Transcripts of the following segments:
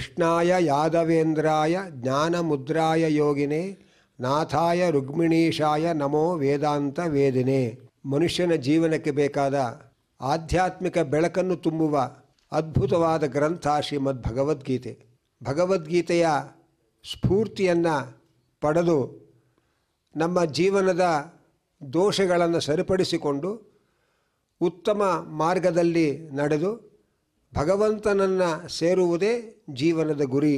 ಕೃಷ್ಣಾಯ ಯಾದವೇಂದ್ರಾಯ ಜ್ಞಾನಮುದ್ರಾಯ ಯೋಗಿನೇ ನಾಥಾಯ ರುಗ್ಮಿಣೀಶಾಯ ನಮೋ ವೇದಾಂತ ವೇದಿನೆ ಮನುಷ್ಯನ ಜೀವನಕ್ಕೆ ಬೇಕಾದ ಆಧ್ಯಾತ್ಮಿಕ ಬೆಳಕನ್ನು ತುಂಬುವ ಅದ್ಭುತವಾದ ಗ್ರಂಥ ಶ್ರೀಮದ್ ಭಗವದ್ಗೀತೆ ಭಗವದ್ಗೀತೆಯ ಸ್ಫೂರ್ತಿಯನ್ನು ಪಡೆದು ನಮ್ಮ ಜೀವನದ ದೋಷಗಳನ್ನು ಸರಿಪಡಿಸಿಕೊಂಡು ಉತ್ತಮ ಮಾರ್ಗದಲ್ಲಿ ನಡೆದು ಭಗವಂತನನ್ನು ಸೇರುವುದೇ ಜೀವನದ ಗುರಿ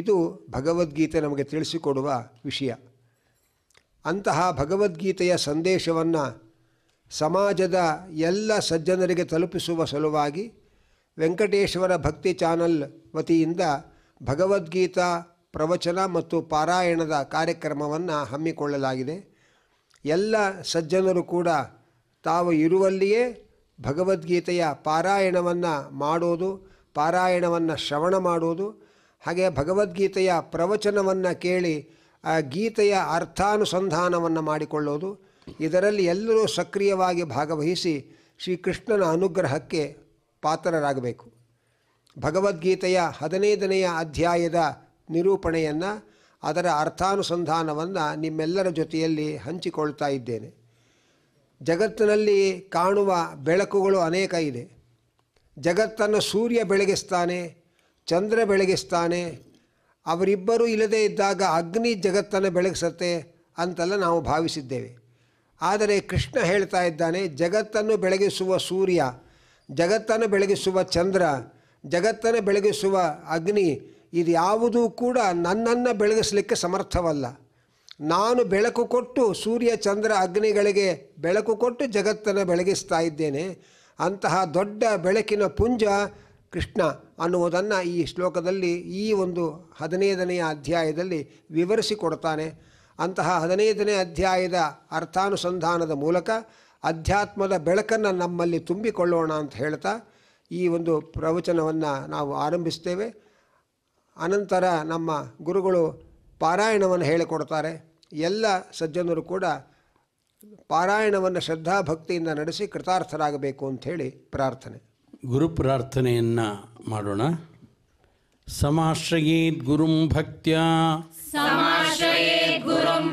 ಇದು ಭಗವದ್ಗೀತೆ ನಮಗೆ ತಿಳಿಸಿಕೊಡುವ ವಿಷಯ ಅಂತಹ ಭಗವದ್ಗೀತೆಯ ಸಂದೇಶವನ್ನು ಸಮಾಜದ ಎಲ್ಲ ಸಜ್ಜನರಿಗೆ ತಲುಪಿಸುವ ಸಲುವಾಗಿ ವೆಂಕಟೇಶ್ವರ ಭಕ್ತಿ ಚಾನಲ್ ವತಿಯಿಂದ ಭಗವದ್ಗೀತಾ ಪ್ರವಚನ ಮತ್ತು ಪಾರಾಯಣದ ಕಾರ್ಯಕ್ರಮವನ್ನು ಹಮ್ಮಿಕೊಳ್ಳಲಾಗಿದೆ ಎಲ್ಲ ಸಜ್ಜನರು ಕೂಡ ತಾವು ಇರುವಲ್ಲಿಯೇ ಭಗವದ್ಗೀತೆಯ ಪಾರಾಯಣವನ್ನು ಮಾಡೋದು ಪಾರಾಯಣವನ್ನು ಶ್ರವಣ ಮಾಡೋದು ಹಾಗೆ ಭಗವದ್ಗೀತೆಯ ಪ್ರವಚನವನ್ನು ಕೇಳಿ ಆ ಗೀತೆಯ ಅರ್ಥಾನುಸಂಧಾನವನ್ನು ಮಾಡಿಕೊಳ್ಳೋದು ಇದರಲ್ಲಿ ಎಲ್ಲರೂ ಸಕ್ರಿಯವಾಗಿ ಭಾಗವಹಿಸಿ ಶ್ರೀಕೃಷ್ಣನ ಅನುಗ್ರಹಕ್ಕೆ ಪಾತ್ರರಾಗಬೇಕು ಭಗವದ್ಗೀತೆಯ ಹದಿನೈದನೆಯ ಅಧ್ಯಾಯದ ನಿರೂಪಣೆಯನ್ನು ಅದರ ಅರ್ಥಾನುಸಂಧಾನವನ್ನು ನಿಮ್ಮೆಲ್ಲರ ಜೊತೆಯಲ್ಲಿ ಹಂಚಿಕೊಳ್ತಾ ಇದ್ದೇನೆ ಜಗತ್ತಿನಲ್ಲಿ ಕಾಣುವ ಬೆಳಕುಗಳು ಅನೇಕ ಇದೆ ಜಗತ್ತನ್ನು ಸೂರ್ಯ ಬೆಳಗಿಸ್ತಾನೆ ಚಂದ್ರ ಬೆಳಗಿಸ್ತಾನೆ ಅವರಿಬ್ಬರು ಇಲ್ಲದೇ ಇದ್ದಾಗ ಅಗ್ನಿ ಜಗತ್ತನ್ನು ಬೆಳಗಿಸುತ್ತೆ ಅಂತೆಲ್ಲ ನಾವು ಭಾವಿಸಿದ್ದೇವೆ ಆದರೆ ಕೃಷ್ಣ ಹೇಳ್ತಾ ಇದ್ದಾನೆ ಜಗತ್ತನ್ನು ಬೆಳಗಿಸುವ ಸೂರ್ಯ ಜಗತ್ತನ್ನು ಬೆಳಗಿಸುವ ಚಂದ್ರ ಜಗತ್ತನ್ನು ಬೆಳಗಿಸುವ ಅಗ್ನಿ ಇದು ಯಾವುದೂ ಕೂಡ ನನ್ನನ್ನು ಬೆಳಗಿಸಲಿಕ್ಕೆ ಸಮರ್ಥವಲ್ಲ ನಾನು ಬೆಳಕು ಕೊಟ್ಟು ಸೂರ್ಯ ಚಂದ್ರ ಅಗ್ನಿಗಳಿಗೆ ಬೆಳಕು ಕೊಟ್ಟು ಜಗತ್ತನ್ನು ಬೆಳಗಿಸ್ತಾ ಇದ್ದೇನೆ ಅಂತಹ ದೊಡ್ಡ ಬೆಳಕಿನ ಪುಂಜ ಕೃಷ್ಣ ಅನ್ನುವುದನ್ನು ಈ ಶ್ಲೋಕದಲ್ಲಿ ಈ ಒಂದು ಹದಿನೈದನೆಯ ಅಧ್ಯಾಯದಲ್ಲಿ ವಿವರಿಸಿಕೊಡ್ತಾನೆ ಅಂತಹ ಹದಿನೈದನೇ ಅಧ್ಯಾಯದ ಅರ್ಥಾನುಸಂಧಾನದ ಮೂಲಕ ಅಧ್ಯಾತ್ಮದ ಬೆಳಕನ್ನು ನಮ್ಮಲ್ಲಿ ತುಂಬಿಕೊಳ್ಳೋಣ ಅಂತ ಹೇಳ್ತಾ ಈ ಒಂದು ಪ್ರವಚನವನ್ನು ನಾವು ಆರಂಭಿಸ್ತೇವೆ ಅನಂತರ ನಮ್ಮ ಗುರುಗಳು ಪಾರಾಯಣವನ್ನು ಹೇಳಿಕೊಡ್ತಾರೆ ಎಲ್ಲ ಸಜ್ಜನರು ಕೂಡ ಪಾರಾಯಣವನ್ನು ಶ್ರದ್ಧಾಭಕ್ತಿಯಿಂದ ನಡೆಸಿ ಕೃತಾರ್ಥರಾಗಬೇಕು ಅಂಥೇಳಿ ಪ್ರಾರ್ಥನೆ ಗುರು ಪ್ರಾರ್ಥನೆಯನ್ನು ಮಾಡೋಣ ಸಮಾಶ್ರಯೀತ್ ಗುರುಂ ಭಕ್ತ್ಯಾ ಗುರುಂ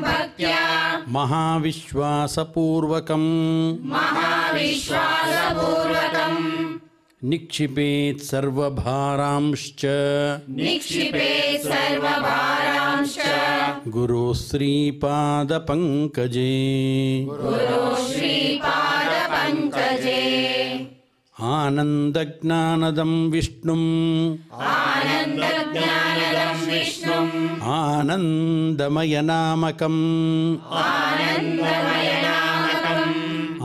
ಮಹಾವಿಶ್ವಾಸಪೂರ್ವಕಂ निक्षिपेत् सर्वभारांश्च निक्षिपेत् सर्वभारांश्च गुरु श्रीपादपङ्कजे गुरु श्रीपादपङ्कजे आनन्दज्ञानदं विष्णुम् आनन्दज्ञानदं विष्णुम् आनन्दमयनामकम् आनन्दमयनामकम्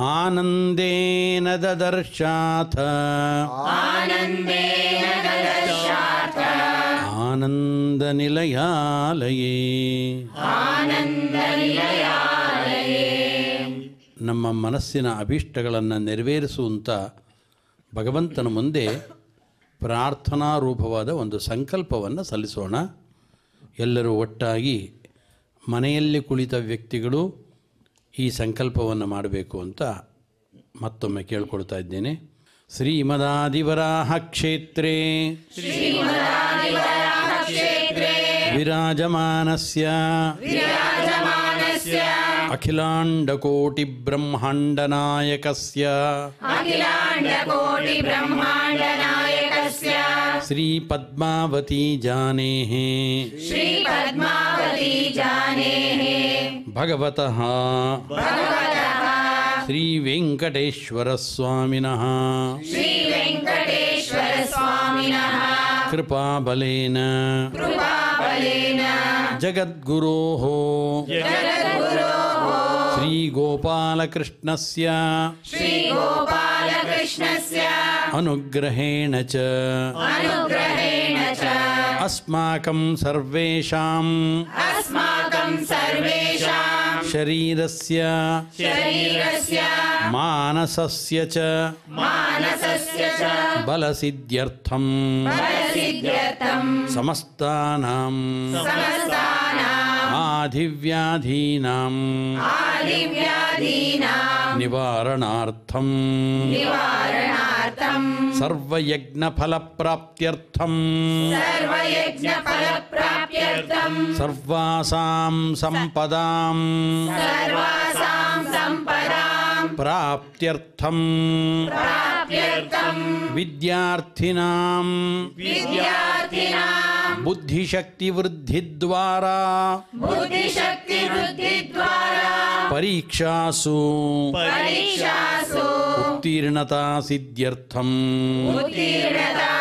ಆನಂದೇನ ದರ್ಶಾಥ ಆನಂದ ನಿಲಯಾಲಯೇ ನಮ್ಮ ಮನಸ್ಸಿನ ಅಭೀಷ್ಟಗಳನ್ನು ನೆರವೇರಿಸುವಂಥ ಭಗವಂತನ ಮುಂದೆ ಪ್ರಾರ್ಥನಾ ರೂಪವಾದ ಒಂದು ಸಂಕಲ್ಪವನ್ನು ಸಲ್ಲಿಸೋಣ ಎಲ್ಲರೂ ಒಟ್ಟಾಗಿ ಮನೆಯಲ್ಲಿ ಕುಳಿತ ವ್ಯಕ್ತಿಗಳು ಈ ಸಂಕಲ್ಪವನ್ನು ಮಾಡಬೇಕು ಅಂತ ಮತ್ತೊಮ್ಮೆ ಕೇಳ್ಕೊಳ್ತಾ ಇದ್ದೇನೆ ಬ್ರಹ್ಮಾಂಡ ವಿರ ಶ್ರೀ ಪದ್ಮಾವತಿ ಶ್ರೀ ಪದ್ಮಾವತಿ ಜಾನೇ भगवत श्री भगवतः श्रीवेङ्कटेश्वरस्वामिनः कृपाबलेन जगद्गुरोः श्रीगोपालकृष्णस्य अनुग्रहेण च अस्माकं सर्वेषाम् अस्माकं सर्वे शरीरस्य शरीरस्य मानसस्य च मानसस्य च बलसिद्ध्यर्थं बलसिद्ध्यर्थं समस्तानां समस्तानां आधिव्याधीनां आधिव्याधीनां निवारणार्थं प्राप्यर्थम् सर्वासां सम्पदाम् सर्वासां सम्पदाम् प्राप्त्यर्थम् प्राप्यर्थम् विद्यार्थिनाम् विद्यार्थिनाम् बुद्धिशक्तिवृद्धिद्वारा बुद्धिशक्तिवृद्धिद्वारा परीक्षासु परीक्षासु उत्तीर्णता सिद्ध्यर्थम् उत्तीर्णता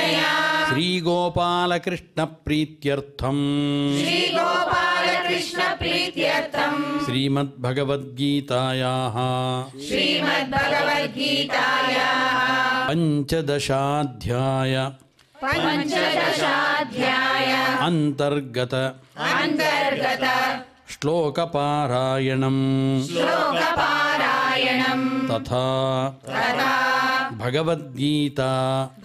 श्री श्री गोपाल गोपाल कृष्ण कृष्ण प्रीत्यर्थम प्रीत्यर्थम श्रीमद् गीतायाः श्रीमद् श्रीमद्भगवद्गीतायाः गीतायाः पञ्चदशाध्याय पञ्चदशाध्याय अन्तर्गत अन्तर्गत श्लोकपारायणम् श्लोकपारायणम् तथा तथा भगवद्गीता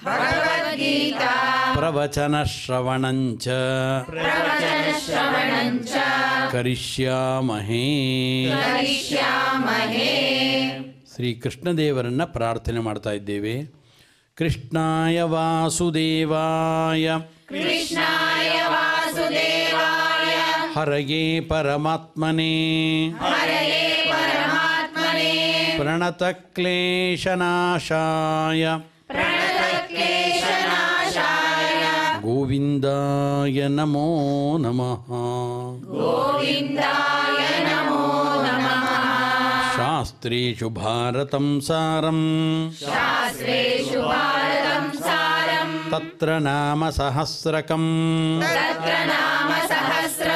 भगवद्गीता प्रवचन श्रवणञ्च प्रवचन करिष्यामहे करिष्यामहे श्री कृष्णदेवरन्न प्रार्थने ಮಾಡುತ್ತಾ ಇದ್ದೇವೆ ಕೃಷ್ಣಾಯ ವಾಸುದೇವಾಯ ಕೃಷ್ಣಾಯ ವಾಸುದೇವಾಯ ಹರಗೆ ಪರಮಾತ್ಮನೇ प्रणतक्लेशनाशाय प्रणतक्लेशनाशाय गोविन्दाय नमो नमः गोविन्दाय नमो नमः शास्त्रेषु भारतं सारम् शास्त्रेषु भारतं सारम् तत्र नाम सहस्रकम् तत्र नाम सहस्र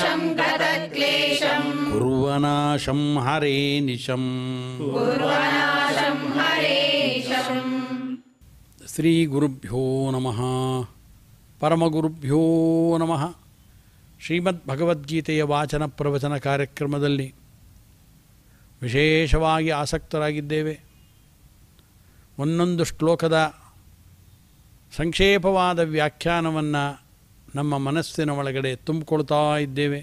नाशं गतक्लेशं कुर्वनाशं हरे निशं कुर्वनाशं हरे ಪರಮಗುರುಭ್ಯೋ ನಮಃ ಶ್ರೀಮದ್ ಭಗವದ್ಗೀತೆಯ ವಾಚನ ಪ್ರವಚನ ಕಾರ್ಯಕ್ರಮದಲ್ಲಿ ವಿಶೇಷವಾಗಿ ಆಸಕ್ತರಾಗಿದ್ದೇವೆ ಒಂದೊಂದು ಶ್ಲೋಕದ ಸಂಕ್ಷೇಪವಾದ ವ್ಯಾಖ್ಯಾನವನ್ನು ನಮ್ಮ ಮನಸ್ಸಿನ ಒಳಗಡೆ ತುಂಬಿಕೊಳ್ತಾ ಇದ್ದೇವೆ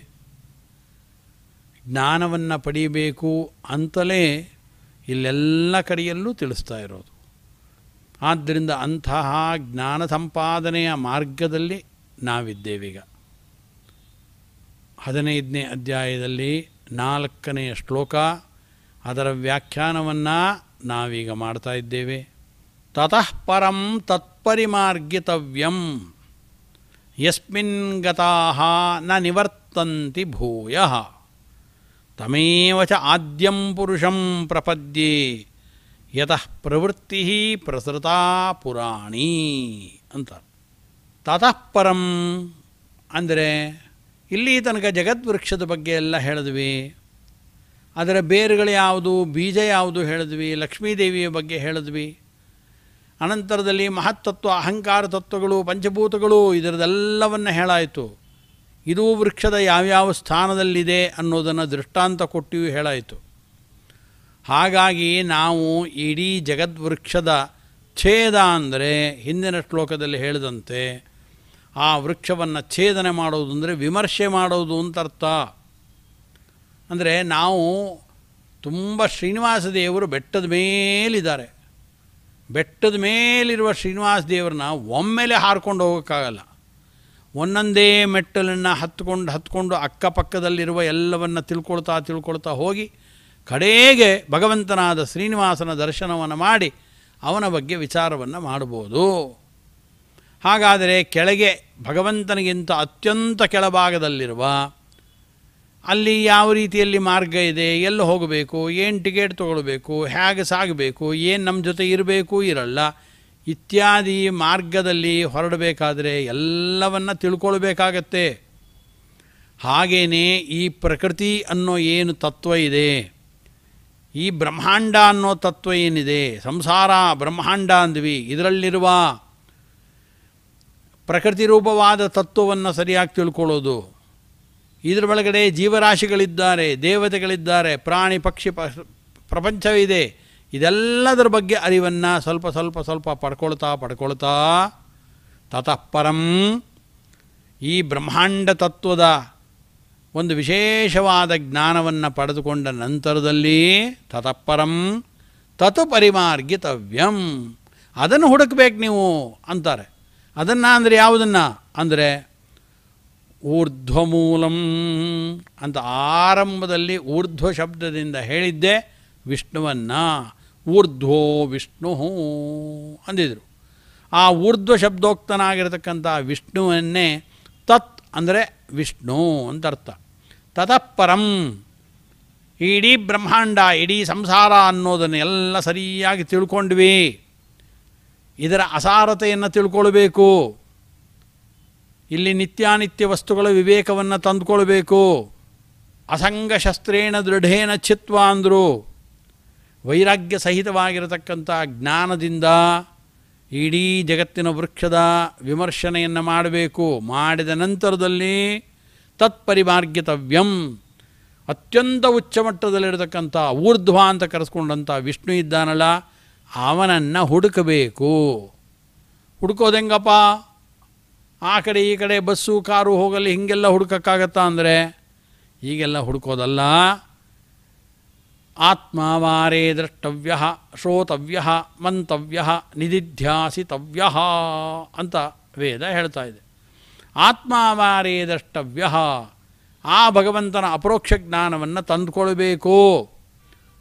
ಜ್ಞಾನವನ್ನು ಪಡೀಬೇಕು ಅಂತಲೇ ಇಲ್ಲೆಲ್ಲ ಕಡೆಯಲ್ಲೂ ತಿಳಿಸ್ತಾ ಇರೋದು ಆದ್ದರಿಂದ ಅಂತಹ ಜ್ಞಾನ ಸಂಪಾದನೆಯ ಮಾರ್ಗದಲ್ಲಿ ನಾವಿದ್ದೇವೀಗ ಹದಿನೈದನೇ ಅಧ್ಯಾಯದಲ್ಲಿ ನಾಲ್ಕನೆಯ ಶ್ಲೋಕ ಅದರ ವ್ಯಾಖ್ಯಾನವನ್ನು ನಾವೀಗ ಮಾಡ್ತಾ ಇದ್ದೇವೆ ತತಃ ಪರಂ ತತ್ಪರಿಮಾರ್ಗಿತವ್ಯಂ ಯಸ್ಮಿನ್ ಗತಾಹ ನ ನಿವರ್ತಂತಿ ಭೂಯ ತಮೇವ ಚ ಆದ್ಯಂ ಪುರುಷಂ ಪ್ರಪದ್ಯೆ ಯತಃ ಪ್ರವೃತ್ತಿ ಪ್ರಸೃತಾ ಪುರಾಣಿ ಅಂತ ತತಃ ಅಂದರೆ ಇಲ್ಲಿ ತನಕ ಜಗದ್ವೃಕ್ಷದ ಬಗ್ಗೆ ಎಲ್ಲ ಹೇಳಿದ್ವಿ ಅದರ ಬೇರುಗಳು ಯಾವುದು ಬೀಜ ಯಾವುದು ಹೇಳಿದ್ವಿ ಲಕ್ಷ್ಮೀದೇವಿಯ ಬಗ್ಗೆ ಹೇಳಿದ್ವಿ ಅನಂತರದಲ್ಲಿ ಮಹತ್ತತ್ವ ಅಹಂಕಾರ ತತ್ವಗಳು ಪಂಚಭೂತಗಳು ಇದರದೆಲ್ಲವನ್ನು ಹೇಳಾಯಿತು ಇದು ವೃಕ್ಷದ ಯಾವ್ಯಾವ ಸ್ಥಾನದಲ್ಲಿದೆ ಅನ್ನೋದನ್ನು ದೃಷ್ಟಾಂತ ಕೊಟ್ಟಿಯೂ ಹೇಳಾಯಿತು ಹಾಗಾಗಿ ನಾವು ಇಡೀ ಜಗದ್ವೃಕ್ಷದ ಛೇದ ಅಂದರೆ ಹಿಂದಿನ ಶ್ಲೋಕದಲ್ಲಿ ಹೇಳಿದಂತೆ ಆ ವೃಕ್ಷವನ್ನು ಛೇದನೆ ಮಾಡೋದು ಅಂದರೆ ವಿಮರ್ಶೆ ಮಾಡೋದು ಅಂತ ಅರ್ಥ ಅಂದರೆ ನಾವು ತುಂಬ ಶ್ರೀನಿವಾಸ ದೇವರು ಬೆಟ್ಟದ ಮೇಲಿದ್ದಾರೆ ಬೆಟ್ಟದ ಮೇಲಿರುವ ಶ್ರೀನಿವಾಸ ದೇವರನ್ನ ಒಮ್ಮೆಲೆ ಹಾರ್ಕೊಂಡು ಹೋಗೋಕ್ಕಾಗಲ್ಲ ಒಂದೊಂದೇ ಮೆಟ್ಟಲನ್ನು ಹತ್ಕೊಂಡು ಹತ್ಕೊಂಡು ಅಕ್ಕಪಕ್ಕದಲ್ಲಿರುವ ಎಲ್ಲವನ್ನು ತಿಳ್ಕೊಳ್ತಾ ತಿಳ್ಕೊಳ್ತಾ ಹೋಗಿ ಕಡೆಗೆ ಭಗವಂತನಾದ ಶ್ರೀನಿವಾಸನ ದರ್ಶನವನ್ನು ಮಾಡಿ ಅವನ ಬಗ್ಗೆ ವಿಚಾರವನ್ನು ಮಾಡಬಹುದು ಹಾಗಾದರೆ ಕೆಳಗೆ ಭಗವಂತನಿಗಿಂತ ಅತ್ಯಂತ ಕೆಳಭಾಗದಲ್ಲಿರುವ ಅಲ್ಲಿ ಯಾವ ರೀತಿಯಲ್ಲಿ ಮಾರ್ಗ ಇದೆ ಎಲ್ಲಿ ಹೋಗಬೇಕು ಏನು ಟಿಕೆಟ್ ತೊಗೊಳ್ಬೇಕು ಹೇಗೆ ಸಾಗಬೇಕು ಏನು ನಮ್ಮ ಜೊತೆ ಇರಬೇಕು ಇರಲ್ಲ ಇತ್ಯಾದಿ ಮಾರ್ಗದಲ್ಲಿ ಹೊರಡಬೇಕಾದರೆ ಎಲ್ಲವನ್ನು ತಿಳ್ಕೊಳ್ಬೇಕಾಗತ್ತೆ ಹಾಗೆಯೇ ಈ ಪ್ರಕೃತಿ ಅನ್ನೋ ಏನು ತತ್ವ ಇದೆ ಈ ಬ್ರಹ್ಮಾಂಡ ಅನ್ನೋ ತತ್ವ ಏನಿದೆ ಸಂಸಾರ ಬ್ರಹ್ಮಾಂಡ ಅಂದ್ವಿ ಇದರಲ್ಲಿರುವ ಪ್ರಕೃತಿ ರೂಪವಾದ ತತ್ವವನ್ನು ಸರಿಯಾಗಿ ತಿಳ್ಕೊಳ್ಳೋದು ಇದರ ಒಳಗಡೆ ಜೀವರಾಶಿಗಳಿದ್ದಾರೆ ದೇವತೆಗಳಿದ್ದಾರೆ ಪ್ರಾಣಿ ಪಕ್ಷಿ ಪ್ರಪಂಚವಿದೆ ಇದೆಲ್ಲದರ ಬಗ್ಗೆ ಅರಿವನ್ನು ಸ್ವಲ್ಪ ಸ್ವಲ್ಪ ಸ್ವಲ್ಪ ಪಡ್ಕೊಳ್ತಾ ಪಡ್ಕೊಳ್ತಾ ತತಃಪರಂ ಈ ಬ್ರಹ್ಮಾಂಡ ತತ್ವದ ಒಂದು ವಿಶೇಷವಾದ ಜ್ಞಾನವನ್ನು ಪಡೆದುಕೊಂಡ ನಂತರದಲ್ಲಿ ತತಃಪರಂ ತತ್ ಪರಿಮಾರ್ಗಿತವ್ಯಂ ಅದನ್ನು ಹುಡುಕಬೇಕು ನೀವು ಅಂತಾರೆ ಅದನ್ನು ಅಂದರೆ ಯಾವುದನ್ನು ಅಂದರೆ ಊರ್ಧ್ವಮೂಲಂ ಅಂತ ಆರಂಭದಲ್ಲಿ ಊರ್ಧ್ವ ಶಬ್ದದಿಂದ ಹೇಳಿದ್ದೆ ವಿಷ್ಣುವನ್ನು ಊರ್ಧ್ವೋ ವಿಷ್ಣು ಅಂದಿದ್ರು ಆ ಊರ್ಧ್ವ ಶಬ್ದೋಕ್ತನಾಗಿರತಕ್ಕಂಥ ವಿಷ್ಣುವನ್ನೇ ತತ್ ಅಂದರೆ ವಿಷ್ಣು ಅಂತ ಅರ್ಥ ತತಃಪರಂ ಇಡೀ ಬ್ರಹ್ಮಾಂಡ ಇಡೀ ಸಂಸಾರ ಅನ್ನೋದನ್ನು ಎಲ್ಲ ಸರಿಯಾಗಿ ತಿಳ್ಕೊಂಡ್ವಿ ಇದರ ಅಸಾರತೆಯನ್ನು ತಿಳ್ಕೊಳ್ಬೇಕು ಇಲ್ಲಿ ನಿತ್ಯಾನಿತ್ಯ ವಸ್ತುಗಳ ವಿವೇಕವನ್ನು ತಂದುಕೊಳ್ಬೇಕು ಅಸಂಗಶಸ್ತ್ರೇಣ ದೃಢೇನ ಚಿತ್ವ ಅಂದರು ವೈರಾಗ್ಯ ಸಹಿತವಾಗಿರತಕ್ಕಂಥ ಜ್ಞಾನದಿಂದ ಇಡೀ ಜಗತ್ತಿನ ವೃಕ್ಷದ ವಿಮರ್ಶನೆಯನ್ನು ಮಾಡಬೇಕು ಮಾಡಿದ ನಂತರದಲ್ಲಿ ತತ್ಪರಿಮಾರ್ಗಿತವ್ಯಂ ಅತ್ಯಂತ ಉಚ್ಚಮಟ್ಟದಲ್ಲಿರತಕ್ಕಂಥ ಊರ್ಧ್ವ ಅಂತ ಕರೆಸ್ಕೊಂಡಂಥ ವಿಷ್ಣು ಇದ್ದಾನಲ್ಲ ಅವನನ್ನು ಹುಡುಕಬೇಕು ಹುಡುಕೋದೆಂಗಪ್ಪ ಆ ಕಡೆ ಈ ಕಡೆ ಬಸ್ಸು ಕಾರು ಹೋಗಲಿ ಹೀಗೆಲ್ಲ ಹುಡುಕಕ್ಕಾಗತ್ತಾ ಅಂದರೆ ಈಗೆಲ್ಲ ಹುಡುಕೋದಲ್ಲ ಆತ್ಮ ವಾರೇ ದ್ರಷ್ಟವ್ಯ ಶ್ರೋತವ್ಯ ಮಂತವ್ಯ ನಿಧಿಧ್ಯಾಸಿತವ್ಯ ಅಂತ ವೇದ ಹೇಳ್ತಾ ಇದೆ ಆತ್ಮ ವಾರೇ ದ್ರಷ್ಟವ್ಯ ಆ ಭಗವಂತನ ಅಪರೋಕ್ಷ ಜ್ಞಾನವನ್ನು ತಂದುಕೊಳ್ಬೇಕು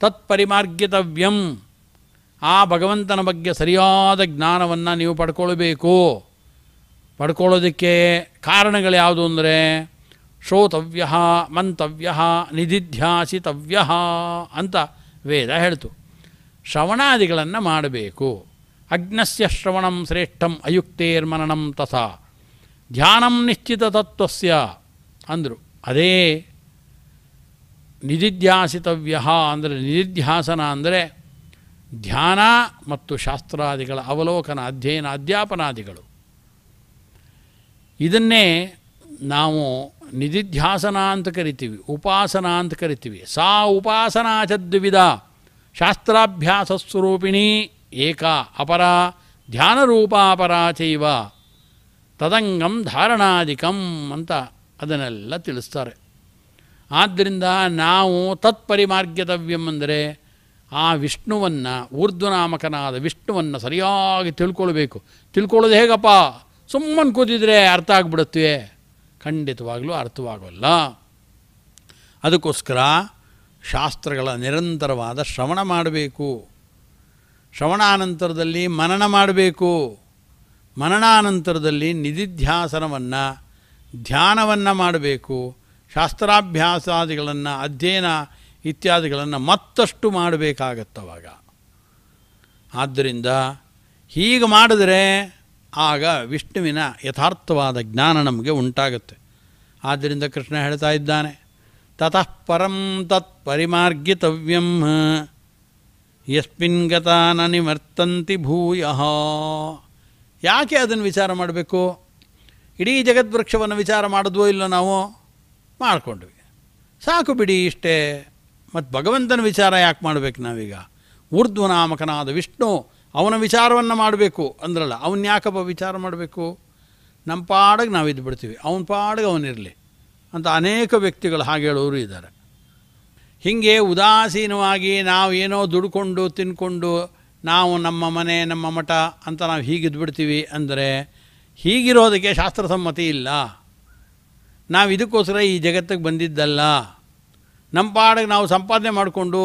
ತತ್ಪರಿಮಾರ್ಗಿತವ್ಯಂ ಆ ಭಗವಂತನ ಬಗ್ಗೆ ಸರಿಯಾದ ಜ್ಞಾನವನ್ನು ನೀವು ಪಡ್ಕೊಳ್ಬೇಕು ಪಡ್ಕೊಳ್ಳೋದಕ್ಕೆ ಕಾರಣಗಳು ಯಾವುದು ಅಂದರೆ ಶ್ರೋತವ್ಯ ಮಂತವ್ಯ ನಿಧಿಧ್ಯಾಸಿತವ್ಯ ಅಂತ ವೇದ ಹೇಳ್ತು ಶ್ರವಣಾದಿಗಳನ್ನು ಮಾಡಬೇಕು ಅಗ್ನಸ್ಯ ಶ್ರವಣಂ ಶ್ರೇಷ್ಠಂ ಅಯುಕ್ತೇರ್ಮನಂ ತಥಾ ಧ್ಯಾನಂ ನಿಶ್ಚಿತ ತತ್ವಸ್ಯ ಅಂದರು ಅದೇ ನಿಧಿಧ್ಯಾಸಿತವ್ಯ ಅಂದರೆ ನಿಧಿಧ್ಯಾಸನ ಅಂದರೆ ಧ್ಯಾನ ಮತ್ತು ಶಾಸ್ತ್ರಾದಿಗಳ ಅವಲೋಕನ ಅಧ್ಯಯನ ಅಧ್ಯಾಪನಾದಿಗಳು ಇದನ್ನೇ ನಾವು ನಿಧಿಧ್ಯಾಸನ ಅಂತ ಕರಿತೀವಿ ಉಪಾಸನ ಅಂತ ಕರಿತೀವಿ ಸಾ ಉಪಾಸನಾ ಚದ್ವಿಧ ಶಾಸ್ತ್ರಾಭ್ಯಾಸ ಸ್ವರೂಪಿಣಿ ಏಕ ಅಪರ ಧ್ಯಾನರೂಪಾಪರ ಚೈವ ತದಂಗಂ ಧಾರಣಾಧಿಕಂ ಅಂತ ಅದನ್ನೆಲ್ಲ ತಿಳಿಸ್ತಾರೆ ಆದ್ದರಿಂದ ನಾವು ತತ್ಪರಿಮಾರ್ಗ್ಯತವ್ಯಂ ಅಂದರೆ ಆ ವಿಷ್ಣುವನ್ನು ಊರ್ಧ್ವನಾಮಕನಾದ ವಿಷ್ಣುವನ್ನು ಸರಿಯಾಗಿ ತಿಳ್ಕೊಳ್ಬೇಕು ತಿಳ್ಕೊಳ್ಳೋದು ಹೇಗಪ್ಪ ಸುಮ್ಮನೆ ಕೂತಿದ್ರೆ ಅರ್ಥ ಆಗ್ಬಿಡುತ್ತೆ ಖಂಡಿತವಾಗಲೂ ಅರ್ಥವಾಗಲ್ಲ ಅದಕ್ಕೋಸ್ಕರ ಶಾಸ್ತ್ರಗಳ ನಿರಂತರವಾದ ಶ್ರವಣ ಮಾಡಬೇಕು ಶ್ರವಣಾನಂತರದಲ್ಲಿ ಮನನ ಮಾಡಬೇಕು ಮನನಾನಂತರದಲ್ಲಿ ನಿಧಿಧ್ಯಾಸನವನ್ನು ಧ್ಯಾನವನ್ನು ಮಾಡಬೇಕು ಶಾಸ್ತ್ರಾಭ್ಯಾಸಾದಿಗಳನ್ನು ಅಧ್ಯಯನ ಇತ್ಯಾದಿಗಳನ್ನು ಮತ್ತಷ್ಟು ಮಾಡಬೇಕಾಗತ್ತವಾಗ ಆದ್ದರಿಂದ ಹೀಗೆ ಮಾಡಿದರೆ ಆಗ ವಿಷ್ಣುವಿನ ಯಥಾರ್ಥವಾದ ಜ್ಞಾನ ನಮಗೆ ಉಂಟಾಗುತ್ತೆ ಆದ್ದರಿಂದ ಕೃಷ್ಣ ಹೇಳ್ತಾ ಇದ್ದಾನೆ ತತಃ ಪರಂ ತತ್ ಪರಿಮಾರ್ಗಿತವ್ಯಂ ಯಸ್ಮಿನ್ ಗತಾನ ನಿಮರ್ತಂತಿ ಭೂಯ ಯಾಕೆ ಅದನ್ನು ವಿಚಾರ ಮಾಡಬೇಕು ಇಡೀ ಜಗದ್ವೃಕ್ಷವನ್ನು ವಿಚಾರ ಮಾಡಿದ್ವೋ ಇಲ್ಲೋ ನಾವು ಮಾಡಿಕೊಂಡ್ವಿ ಸಾಕು ಬಿಡಿ ಇಷ್ಟೇ ಮತ್ತು ಭಗವಂತನ ವಿಚಾರ ಯಾಕೆ ಮಾಡಬೇಕು ನಾವೀಗ ಊರ್ಧ್ವನಾಮಕನಾದ ವಿಷ್ಣು ಅವನ ವಿಚಾರವನ್ನು ಮಾಡಬೇಕು ಅಂದ್ರಲ್ಲ ಅವನ ಯಾಕಪ್ಪ ವಿಚಾರ ಮಾಡಬೇಕು ನಮ್ಮ ಪಾಡಗೆ ನಾವು ಇದ್ದು ಬಿಡ್ತೀವಿ ಅವನ ಪಾಡಿಗೆ ಅವನಿರಲಿ ಅಂತ ಅನೇಕ ವ್ಯಕ್ತಿಗಳು ಹಾಗೆ ಹೇಳೋರು ಇದ್ದಾರೆ ಹೀಗೆ ಉದಾಸೀನವಾಗಿ ನಾವು ಏನೋ ದುಡ್ಕೊಂಡು ತಿನ್ಕೊಂಡು ನಾವು ನಮ್ಮ ಮನೆ ನಮ್ಮ ಮಠ ಅಂತ ನಾವು ಹೀಗಿದ್ದು ಬಿಡ್ತೀವಿ ಅಂದರೆ ಹೀಗಿರೋದಕ್ಕೆ ಶಾಸ್ತ್ರಸಮ್ಮತಿ ಇಲ್ಲ ನಾವು ಇದಕ್ಕೋಸ್ಕರ ಈ ಜಗತ್ತಿಗೆ ಬಂದಿದ್ದಲ್ಲ ನಮ್ಮ ಪಾಡಿಗೆ ನಾವು ಸಂಪಾದನೆ ಮಾಡಿಕೊಂಡು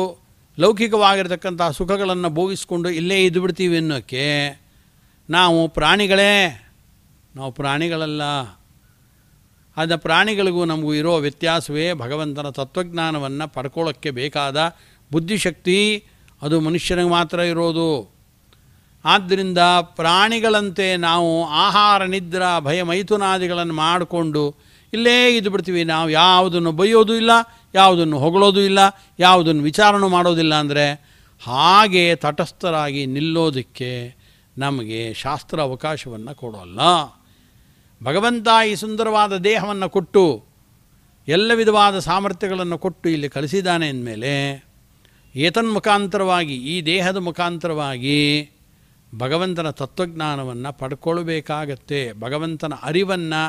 ಲೌಕಿಕವಾಗಿರ್ತಕ್ಕಂಥ ಸುಖಗಳನ್ನು ಭೋಗಿಸ್ಕೊಂಡು ಇಲ್ಲೇ ಇದ್ಬಿಡ್ತೀವಿ ಬಿಡ್ತೀವಿ ಅನ್ನೋಕ್ಕೆ ನಾವು ಪ್ರಾಣಿಗಳೇ ನಾವು ಪ್ರಾಣಿಗಳಲ್ಲ ಆದ ಪ್ರಾಣಿಗಳಿಗೂ ನಮಗೂ ಇರೋ ವ್ಯತ್ಯಾಸವೇ ಭಗವಂತನ ತತ್ವಜ್ಞಾನವನ್ನು ಪಡ್ಕೊಳ್ಳೋಕ್ಕೆ ಬೇಕಾದ ಬುದ್ಧಿಶಕ್ತಿ ಅದು ಮನುಷ್ಯನಿಗೆ ಮಾತ್ರ ಇರೋದು ಆದ್ದರಿಂದ ಪ್ರಾಣಿಗಳಂತೆ ನಾವು ಆಹಾರ ನಿದ್ರಾ ಭಯ ಮೈಥುನಾದಿಗಳನ್ನು ಮಾಡಿಕೊಂಡು ಇಲ್ಲೇ ಇದು ಬಿಡ್ತೀವಿ ನಾವು ಯಾವುದನ್ನು ಬೈಯೋದು ಇಲ್ಲ ಯಾವುದನ್ನು ಹೊಗಳೋದು ಇಲ್ಲ ಯಾವುದನ್ನು ವಿಚಾರಣೆ ಮಾಡೋದಿಲ್ಲ ಅಂದರೆ ಹಾಗೆ ತಟಸ್ಥರಾಗಿ ನಿಲ್ಲೋದಕ್ಕೆ ನಮಗೆ ಶಾಸ್ತ್ರ ಅವಕಾಶವನ್ನು ಕೊಡೋಲ್ಲ ಭಗವಂತ ಈ ಸುಂದರವಾದ ದೇಹವನ್ನು ಕೊಟ್ಟು ಎಲ್ಲ ವಿಧವಾದ ಸಾಮರ್ಥ್ಯಗಳನ್ನು ಕೊಟ್ಟು ಇಲ್ಲಿ ಕಲಿಸಿದ್ದಾನೆ ಅಂದಮೇಲೆ ಏತನ್ ಮುಖಾಂತರವಾಗಿ ಈ ದೇಹದ ಮುಖಾಂತರವಾಗಿ ಭಗವಂತನ ತತ್ವಜ್ಞಾನವನ್ನು ಪಡ್ಕೊಳ್ಬೇಕಾಗತ್ತೆ ಭಗವಂತನ ಅರಿವನ್ನು